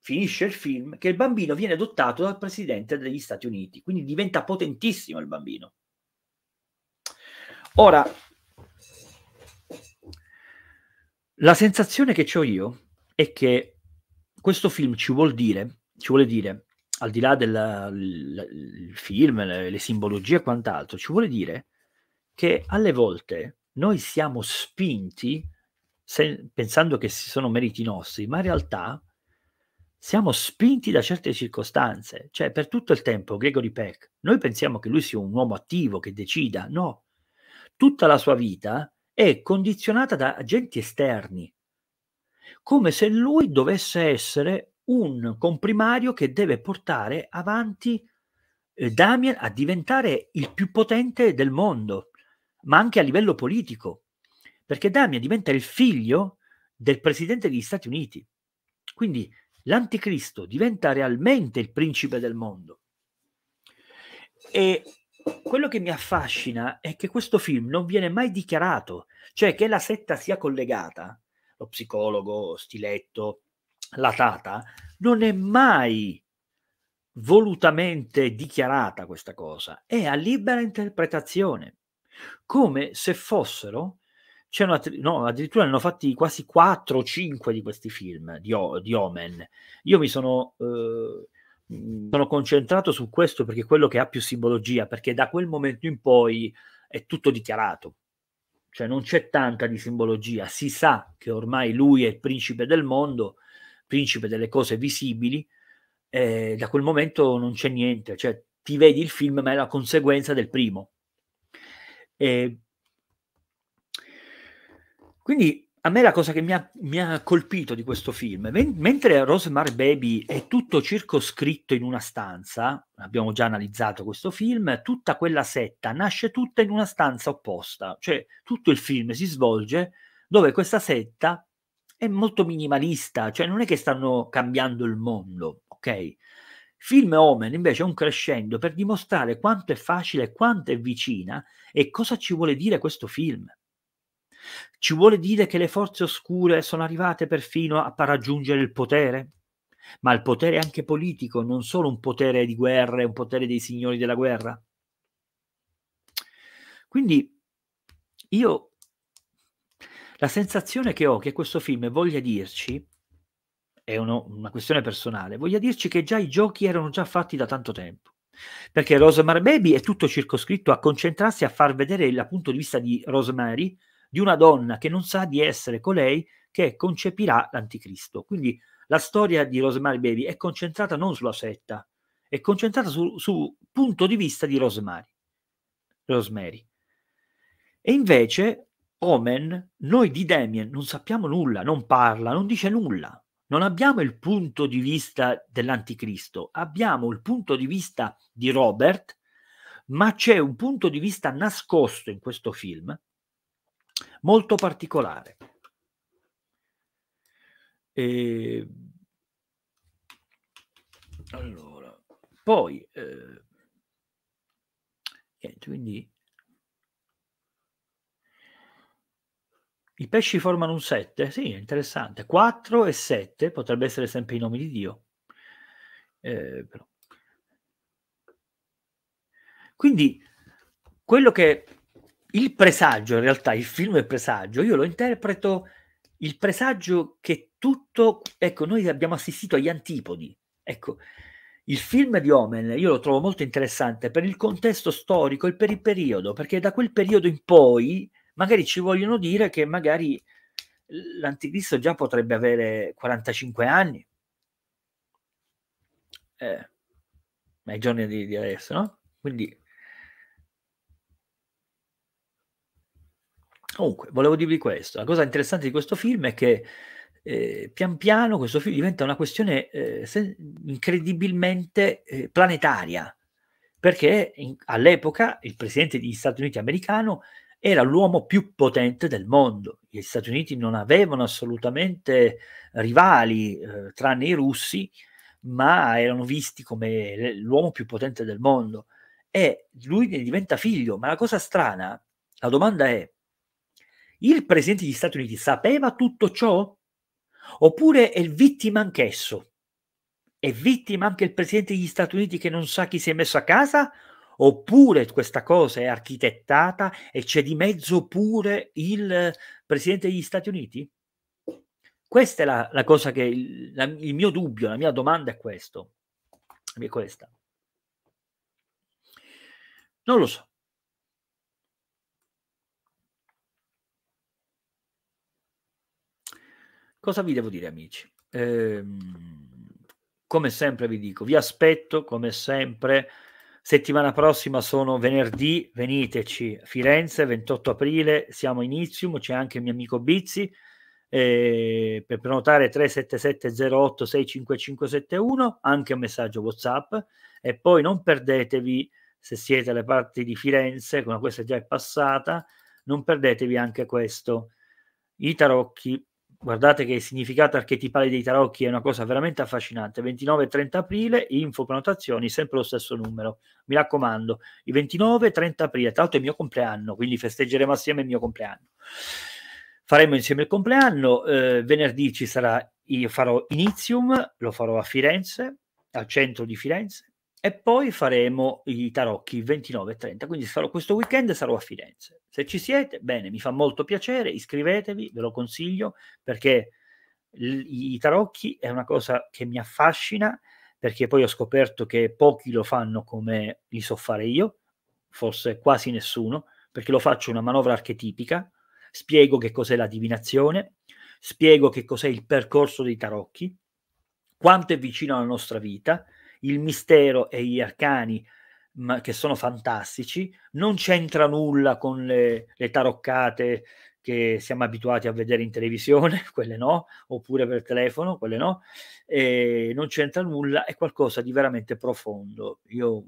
finisce il film che il bambino viene adottato dal presidente degli Stati Uniti, quindi diventa potentissimo il bambino. Ora, la sensazione che ho io è che questo film ci vuol dire, ci vuole dire, al di là del film, le, le simbologie e quant'altro, ci vuole dire che alle volte noi siamo spinti se, pensando che si sono meriti nostri, ma in realtà siamo spinti da certe circostanze. Cioè, per tutto il tempo, Gregory Peck, noi pensiamo che lui sia un uomo attivo, che decida. No, tutta la sua vita è condizionata da agenti esterni, come se lui dovesse essere un comprimario che deve portare avanti eh, Damien a diventare il più potente del mondo, ma anche a livello politico, perché Damien diventa il figlio del presidente degli Stati Uniti. Quindi l'anticristo diventa realmente il principe del mondo. E quello che mi affascina è che questo film non viene mai dichiarato, cioè che la setta sia collegata lo psicologo stiletto, la tata, non è mai volutamente dichiarata questa cosa, è a libera interpretazione, come se fossero, c'è una, no, addirittura ne hanno fatti quasi 4 o 5 di questi film di, di Omen. Io mi sono, eh, mm, sono concentrato su questo perché è quello che ha più simbologia, perché da quel momento in poi è tutto dichiarato cioè non c'è tanta di simbologia, si sa che ormai lui è il principe del mondo, principe delle cose visibili, eh, da quel momento non c'è niente, cioè ti vedi il film ma è la conseguenza del primo. Eh, quindi a me la cosa che mi ha, mi ha colpito di questo film, men- mentre Rosemary Baby è tutto circoscritto in una stanza, abbiamo già analizzato questo film, tutta quella setta nasce tutta in una stanza opposta, cioè tutto il film si svolge dove questa setta è molto minimalista, cioè non è che stanno cambiando il mondo, ok? Film Omen invece è un crescendo per dimostrare quanto è facile, quanto è vicina e cosa ci vuole dire questo film. Ci vuole dire che le forze oscure sono arrivate perfino a raggiungere il potere? Ma il potere anche politico, non solo un potere di guerra, un potere dei signori della guerra? Quindi io la sensazione che ho che questo film voglia dirci, è uno, una questione personale, voglia dirci che già i giochi erano già fatti da tanto tempo perché Rosemary Baby è tutto circoscritto a concentrarsi a far vedere il punto di vista di Rosemary di una donna che non sa di essere colei che concepirà l'anticristo. Quindi la storia di Rosemary Baby è concentrata non sulla setta, è concentrata sul su punto di vista di Rosemary. Rosemary. E invece Omen, noi di Damien non sappiamo nulla, non parla, non dice nulla. Non abbiamo il punto di vista dell'anticristo, abbiamo il punto di vista di Robert, ma c'è un punto di vista nascosto in questo film molto particolare. E... Allora, poi, eh... niente, quindi i pesci formano un 7, sì, è interessante. 4 e 7 potrebbe essere sempre i nomi di Dio. Eh, Quindi, quello che il presagio, in realtà il film è presagio, io lo interpreto il presagio che tutto, ecco, noi abbiamo assistito agli antipodi. Ecco, il film di Omen io lo trovo molto interessante per il contesto storico e per il periodo, perché da quel periodo in poi magari ci vogliono dire che magari l'anticristo già potrebbe avere 45 anni. Eh, ma i giorni di, di adesso, no? Quindi Comunque, volevo dirvi questo. La cosa interessante di questo film è che eh, pian piano questo film diventa una questione eh, se- incredibilmente eh, planetaria, perché in- all'epoca il presidente degli Stati Uniti americano era l'uomo più potente del mondo. Gli Stati Uniti non avevano assolutamente rivali, eh, tranne i russi, ma erano visti come l- l'uomo più potente del mondo. E lui ne diventa figlio, ma la cosa strana, la domanda è, il presidente degli Stati Uniti sapeva tutto ciò? Oppure è vittima anch'esso? È vittima anche il presidente degli Stati Uniti che non sa chi si è messo a casa? Oppure questa cosa è architettata e c'è di mezzo pure il presidente degli Stati Uniti? Questa è la, la cosa che il, la, il, mio dubbio, la mia domanda è questo. È questa. Non lo so. Cosa vi devo dire, amici? Ehm, come sempre vi dico, vi aspetto, come sempre, settimana prossima sono venerdì, veniteci, Firenze, 28 aprile, siamo inizium, c'è anche il mio amico Bizzi, eh, per prenotare 377-08-65571, anche un messaggio WhatsApp, e poi non perdetevi, se siete alle parti di Firenze, ma questa già è passata, non perdetevi anche questo, i tarocchi guardate che il significato archetipale dei tarocchi è una cosa veramente affascinante. 29 e 30 aprile, info prenotazioni, sempre lo stesso numero. Mi raccomando, il 29 e 30 aprile, tra l'altro è il mio compleanno, quindi festeggeremo assieme il mio compleanno. Faremo insieme il compleanno, eh, venerdì ci sarà, io farò Inizium, lo farò a Firenze, al centro di Firenze, e poi faremo i tarocchi 29 e 30, quindi sarò, questo weekend sarò a Firenze. Se ci siete, bene, mi fa molto piacere, iscrivetevi, ve lo consiglio, perché i tarocchi è una cosa che mi affascina, perché poi ho scoperto che pochi lo fanno come li so fare io, forse quasi nessuno, perché lo faccio una manovra archetipica, spiego che cos'è la divinazione, spiego che cos'è il percorso dei tarocchi, quanto è vicino alla nostra vita, il mistero e gli arcani ma, che sono fantastici, non c'entra nulla con le, le, taroccate che siamo abituati a vedere in televisione, quelle no, oppure per telefono, quelle no, e non c'entra nulla, è qualcosa di veramente profondo. Io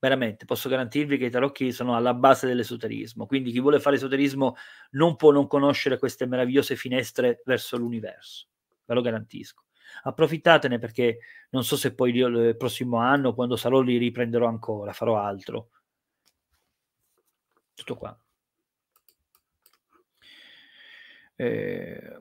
veramente posso garantirvi che i tarocchi sono alla base dell'esoterismo, quindi chi vuole fare esoterismo non può non conoscere queste meravigliose finestre verso l'universo, ve lo garantisco approfittatene perché non so se poi il prossimo anno, quando sarò, li riprenderò ancora, farò altro. Tutto qua. Eh...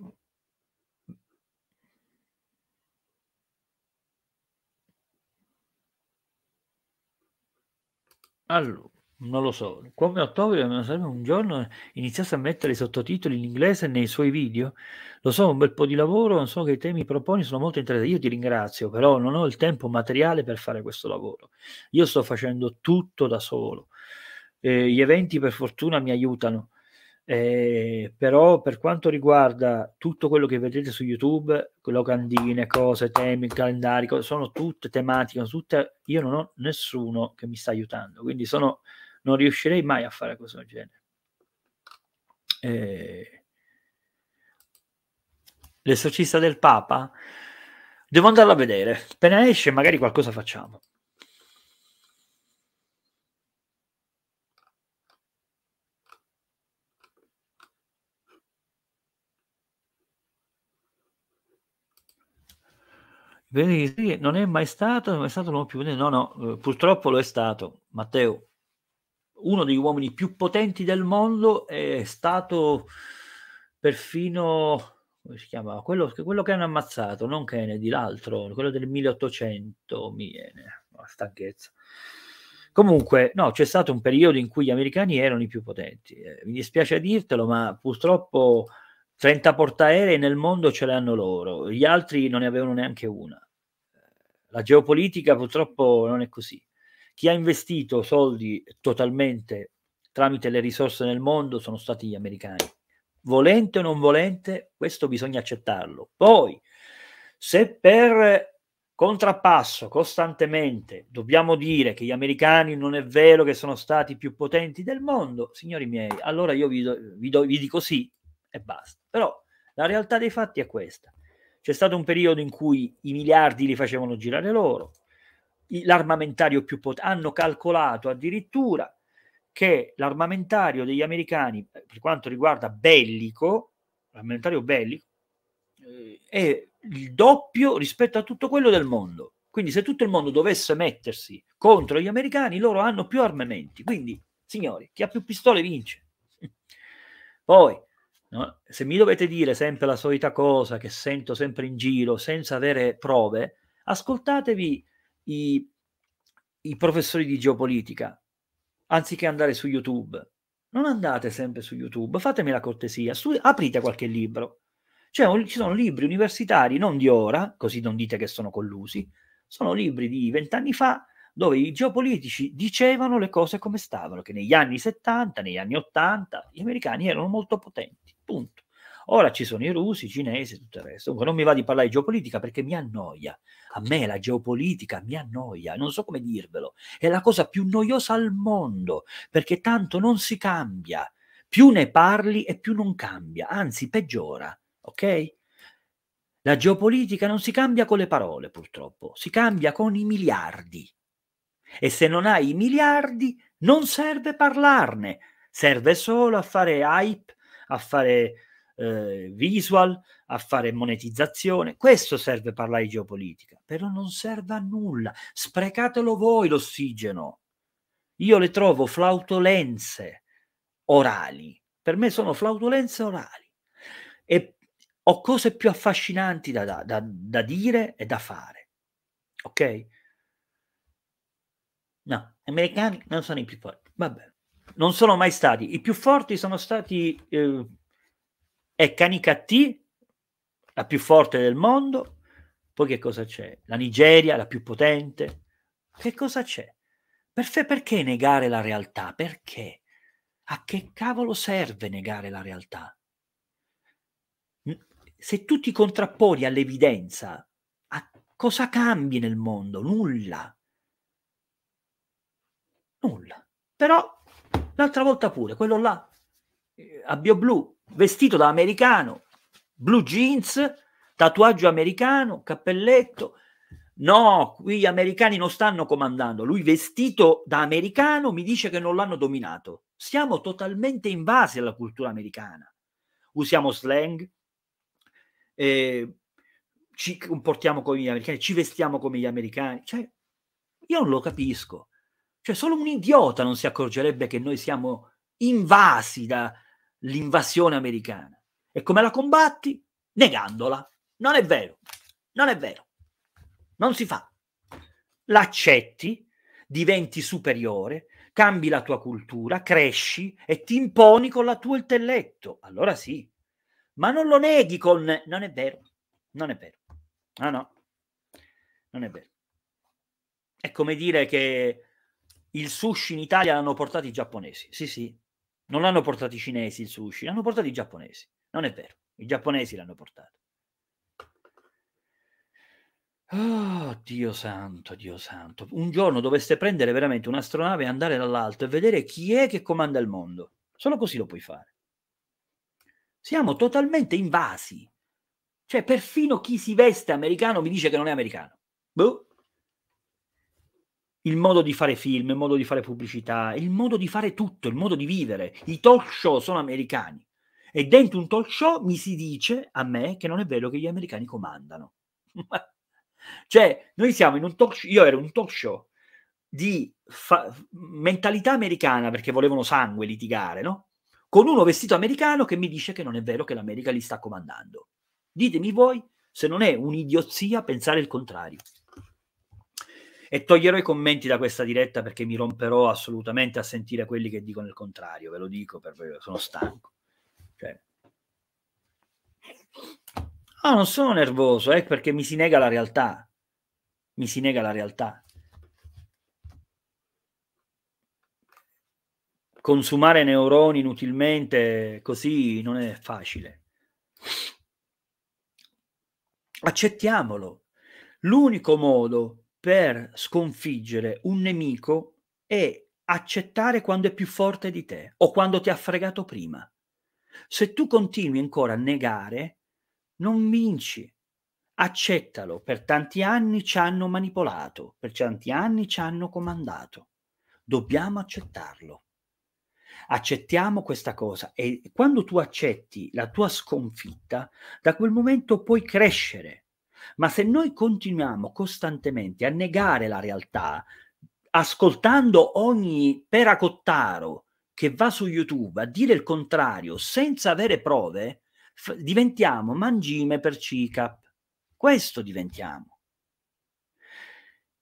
Allora, non lo so, come ottobre non sarebbe un giorno iniziasse a mettere i sottotitoli in inglese nei suoi video? Lo so, un bel po' di lavoro, so che i temi proponi sono molto interessanti. Io ti ringrazio, però non ho il tempo materiale per fare questo lavoro. Io sto facendo tutto da solo. Eh, gli eventi per fortuna mi aiutano, eh, però per quanto riguarda tutto quello che vedete su YouTube, locandine, cose, temi, calendari, cose, sono tutte tematiche, sono tutte, io non ho nessuno che mi sta aiutando, quindi sono, non riuscirei mai a fare questo genere. Eh, l'esorcista del Papa, devo andarla a vedere. Appena esce, magari qualcosa facciamo. Non è mai stato, non è stato l'uomo più potente. No, no, eh, purtroppo lo è stato. Matteo, uno degli uomini più potenti del mondo è stato perfino come si chiamava? Quello, quello, che hanno ammazzato, non Kennedy, l'altro, quello del 1800, mi viene la stanchezza. Comunque, no, c'è stato un periodo in cui gli americani erano i più potenti. Eh, mi dispiace dirtelo, ma purtroppo 30 portaerei nel mondo ce l'hanno loro, gli altri non ne avevano neanche una. La geopolitica purtroppo non è così. Chi ha investito soldi totalmente tramite le risorse nel mondo sono stati gli americani volente o non volente, questo bisogna accettarlo. Poi, se per contrappasso costantemente dobbiamo dire che gli americani non è vero che sono stati più potenti del mondo, signori miei, allora io vi, do, vi, do, vi dico sì e basta. Però la realtà dei fatti è questa. C'è stato un periodo in cui i miliardi li facevano girare loro, l'armamentario più potente, hanno calcolato addirittura che l'armamentario degli americani, eh, per quanto riguarda bellico, l'armamentario bellico, eh, è il doppio rispetto a tutto quello del mondo. Quindi se tutto il mondo dovesse mettersi contro gli americani, loro hanno più armamenti. Quindi, signori, chi ha più pistole vince. Poi, no, se mi dovete dire sempre la solita cosa che sento sempre in giro senza avere prove, ascoltatevi i, i professori di geopolitica, anziché andare su YouTube. Non andate sempre su YouTube, fatemi la cortesia, studi- aprite qualche libro. Cioè, un- ci sono libri universitari, non di ora, così non dite che sono collusi, sono libri di vent'anni fa dove i geopolitici dicevano le cose come stavano, che negli anni 70, negli anni 80 gli americani erano molto potenti, punto. Ora ci sono i russi, i cinesi e tutto il resto. Comunque non mi va di parlare di geopolitica perché mi annoia. A me la geopolitica mi annoia, non so come dirvelo. È la cosa più noiosa al mondo perché tanto non si cambia. Più ne parli e più non cambia, anzi peggiora, ok? La geopolitica non si cambia con le parole, purtroppo, si cambia con i miliardi. E se non hai i miliardi, non serve parlarne, serve solo a fare hype, a fare eh, visual, a fare monetizzazione. Questo serve parlare di geopolitica, però non serve a nulla. Sprecatelo voi l'ossigeno. Io le trovo flautolenze orali. Per me sono flautolenze orali. E ho cose più affascinanti da, da, da, dire e da fare. Ok? No, gli americani non sono i più forti. Vabbè, non sono mai stati. I più forti sono stati eh, è Canica T, la più forte del mondo, poi che cosa c'è? La Nigeria, la più potente. Che cosa c'è? Perché, perché negare la realtà? Perché? A che cavolo serve negare la realtà? Se tu ti contrapponi all'evidenza, a cosa cambi nel mondo? Nulla. Nulla. Però l'altra volta pure, quello là, eh, a BioBlu, vestito da americano, blue jeans, tatuaggio americano, cappelletto. No, qui gli americani non stanno comandando. Lui vestito da americano mi dice che non l'hanno dominato. Siamo totalmente invasi alla cultura americana. Usiamo slang, eh, ci comportiamo come gli americani, ci vestiamo come gli americani. Cioè, io non lo capisco. Cioè, solo un idiota non si accorgerebbe che noi siamo invasi da, l'invasione americana. E come la combatti? Negandola. Non è vero. Non è vero. Non si fa. L'accetti, diventi superiore, cambi la tua cultura, cresci e ti imponi con la tua intelletto. Allora sì. Ma non lo neghi con... Non è vero. Non è vero. No, no. Non è vero. È come dire che il sushi in Italia l'hanno portato i giapponesi. Sì, sì, non l'hanno portato i cinesi il sushi, l'hanno portato i giapponesi. Non è vero, i giapponesi l'hanno portato. Oh, Dio santo, Dio santo. Un giorno dovreste prendere veramente un'astronave e andare dall'alto e vedere chi è che comanda il mondo. Solo così lo puoi fare. Siamo totalmente invasi. Cioè, perfino chi si veste americano mi dice che non è americano. Boh il modo di fare film, il modo di fare pubblicità, il modo di fare tutto, il modo di vivere. I talk show sono americani. E dentro un talk show mi si dice a me che non è vero che gli americani comandano. cioè, noi siamo in un talk show, io ero in un talk show di fa- mentalità americana perché volevano sangue litigare, no? Con uno vestito americano che mi dice che non è vero che l'America li sta comandando. Ditemi voi se non è un'idiozia pensare il contrario e toglierò i commenti da questa diretta perché mi romperò assolutamente a sentire quelli che dicono il contrario, ve lo dico perché sono stanco. Cioè... Ah, non sono nervoso, è eh, perché mi si nega la realtà. Mi si nega la realtà. Consumare neuroni inutilmente così non è facile. Accettiamolo. L'unico modo per sconfiggere un nemico è accettare quando è più forte di te o quando ti ha fregato prima. Se tu continui ancora a negare, non vinci. Accettalo, per tanti anni ci hanno manipolato, per tanti anni ci hanno comandato. Dobbiamo accettarlo. Accettiamo questa cosa e quando tu accetti la tua sconfitta, da quel momento puoi crescere ma se noi continuiamo costantemente a negare la realtà, ascoltando ogni peracottaro che va su YouTube a dire il contrario senza avere prove, f- diventiamo mangime per CICAP. Questo diventiamo.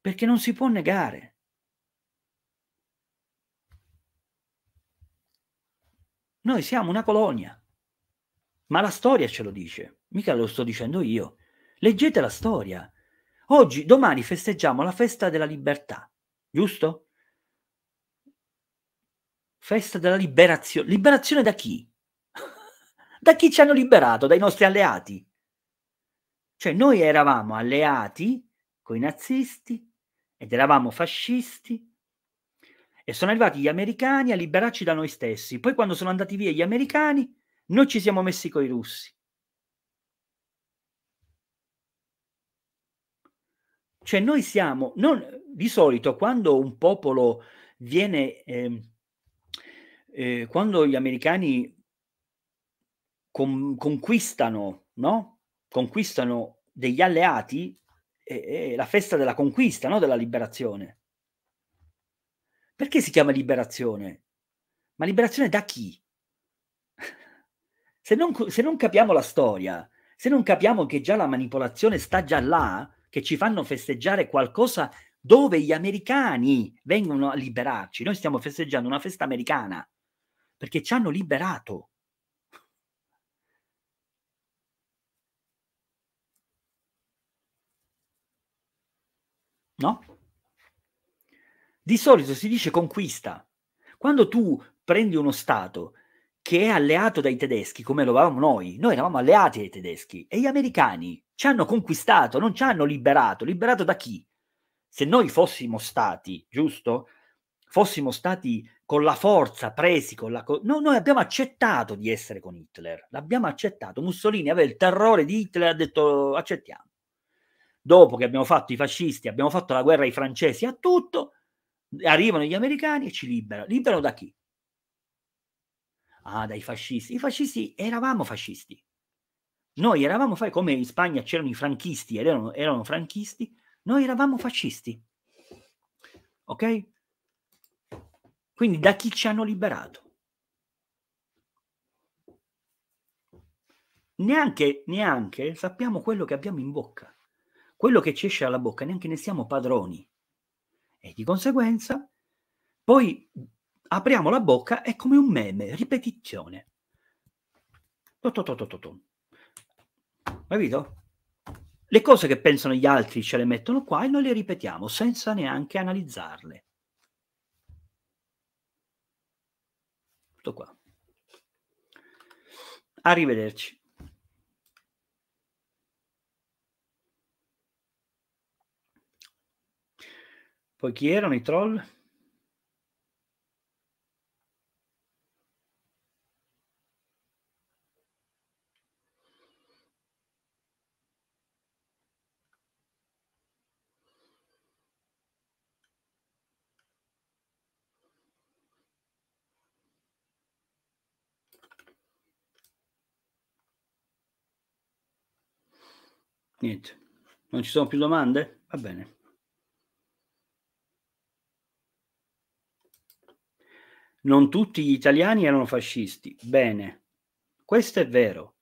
Perché non si può negare. Noi siamo una colonia, ma la storia ce lo dice, mica lo sto dicendo io. Leggete la storia. Oggi, domani festeggiamo la festa della libertà, giusto? Festa della liberazione. Liberazione da chi? da chi ci hanno liberato? Dai nostri alleati. Cioè noi eravamo alleati con i nazisti ed eravamo fascisti e sono arrivati gli americani a liberarci da noi stessi. Poi quando sono andati via gli americani, noi ci siamo messi coi russi. Cioè noi siamo, non, di solito quando un popolo viene, eh, eh, quando gli americani con, conquistano, no? Conquistano degli alleati, è, è la festa della conquista, no? Della liberazione. Perché si chiama liberazione? Ma liberazione da chi? se, non, se non capiamo la storia, se non capiamo che già la manipolazione sta già là, che ci fanno festeggiare qualcosa dove gli americani vengono a liberarci. Noi stiamo festeggiando una festa americana perché ci hanno liberato. No? Di solito si dice conquista. Quando tu prendi uno Stato che è alleato dai tedeschi come lo eravamo noi. Noi eravamo alleati ai tedeschi e gli americani ci hanno conquistato, non ci hanno liberato. Liberato da chi? Se noi fossimo stati, giusto? Fossimo stati con la forza presi, con la... Co- no, noi abbiamo accettato di essere con Hitler, l'abbiamo accettato. Mussolini aveva il terrore di Hitler, ha detto accettiamo. Dopo che abbiamo fatto i fascisti, abbiamo fatto la guerra ai francesi, a tutto, arrivano gli americani e ci liberano. Liberano da chi? ah, dai fascisti. I fascisti eravamo fascisti. Noi eravamo fai come in Spagna c'erano i franchisti ed erano, erano franchisti, noi eravamo fascisti. Ok? Quindi da chi ci hanno liberato? Neanche, neanche sappiamo quello che abbiamo in bocca. Quello che ci esce dalla bocca, neanche ne siamo padroni. E di conseguenza, poi apriamo la bocca, è come un meme, ripetizione. Totototototo. Capito? Le cose che pensano gli altri ce le mettono qua e noi le ripetiamo senza neanche analizzarle. Tutto qua. Arrivederci. Poi chi erano i troll? Niente. Non ci sono più domande? Va bene. Non tutti gli italiani erano fascisti. Bene. Questo è vero.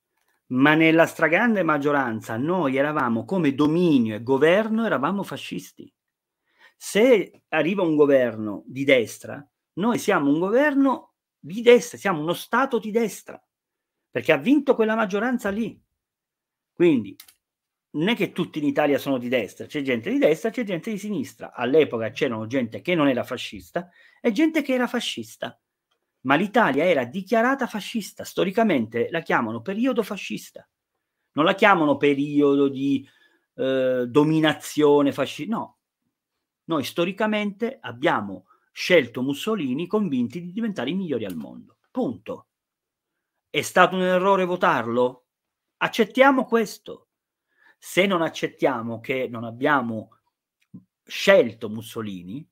Ma nella stragrande maggioranza noi eravamo come dominio e governo eravamo fascisti. Se arriva un governo di destra, noi siamo un governo di destra, siamo uno Stato di destra, perché ha vinto quella maggioranza lì. Quindi non è che tutti in Italia sono di destra, c'è gente di destra, c'è gente di sinistra. All'epoca c'erano gente che non era fascista e gente che era fascista. Ma l'Italia era dichiarata fascista, storicamente la chiamano periodo fascista. Non la chiamano periodo di eh, dominazione fascista, no. Noi storicamente abbiamo scelto Mussolini convinti di diventare i migliori al mondo. Punto. È stato un errore votarlo? Accettiamo questo se non accettiamo che non abbiamo scelto Mussolini,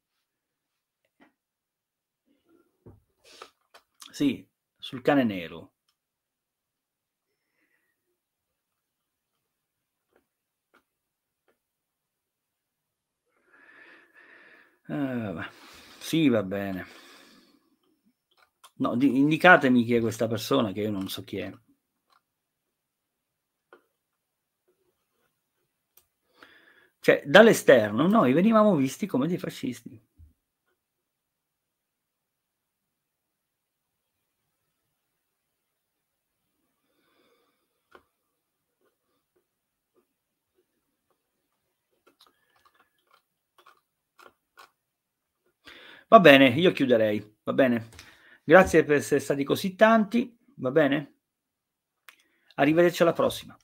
sì, sul cane nero. Uh, sì, va bene. No, di- indicatemi chi è questa persona, che io non so chi è. Cioè, dall'esterno noi venivamo visti come dei fascisti. Va bene, io chiuderei, va bene. Grazie per essere stati così tanti, va bene? Arrivederci alla prossima.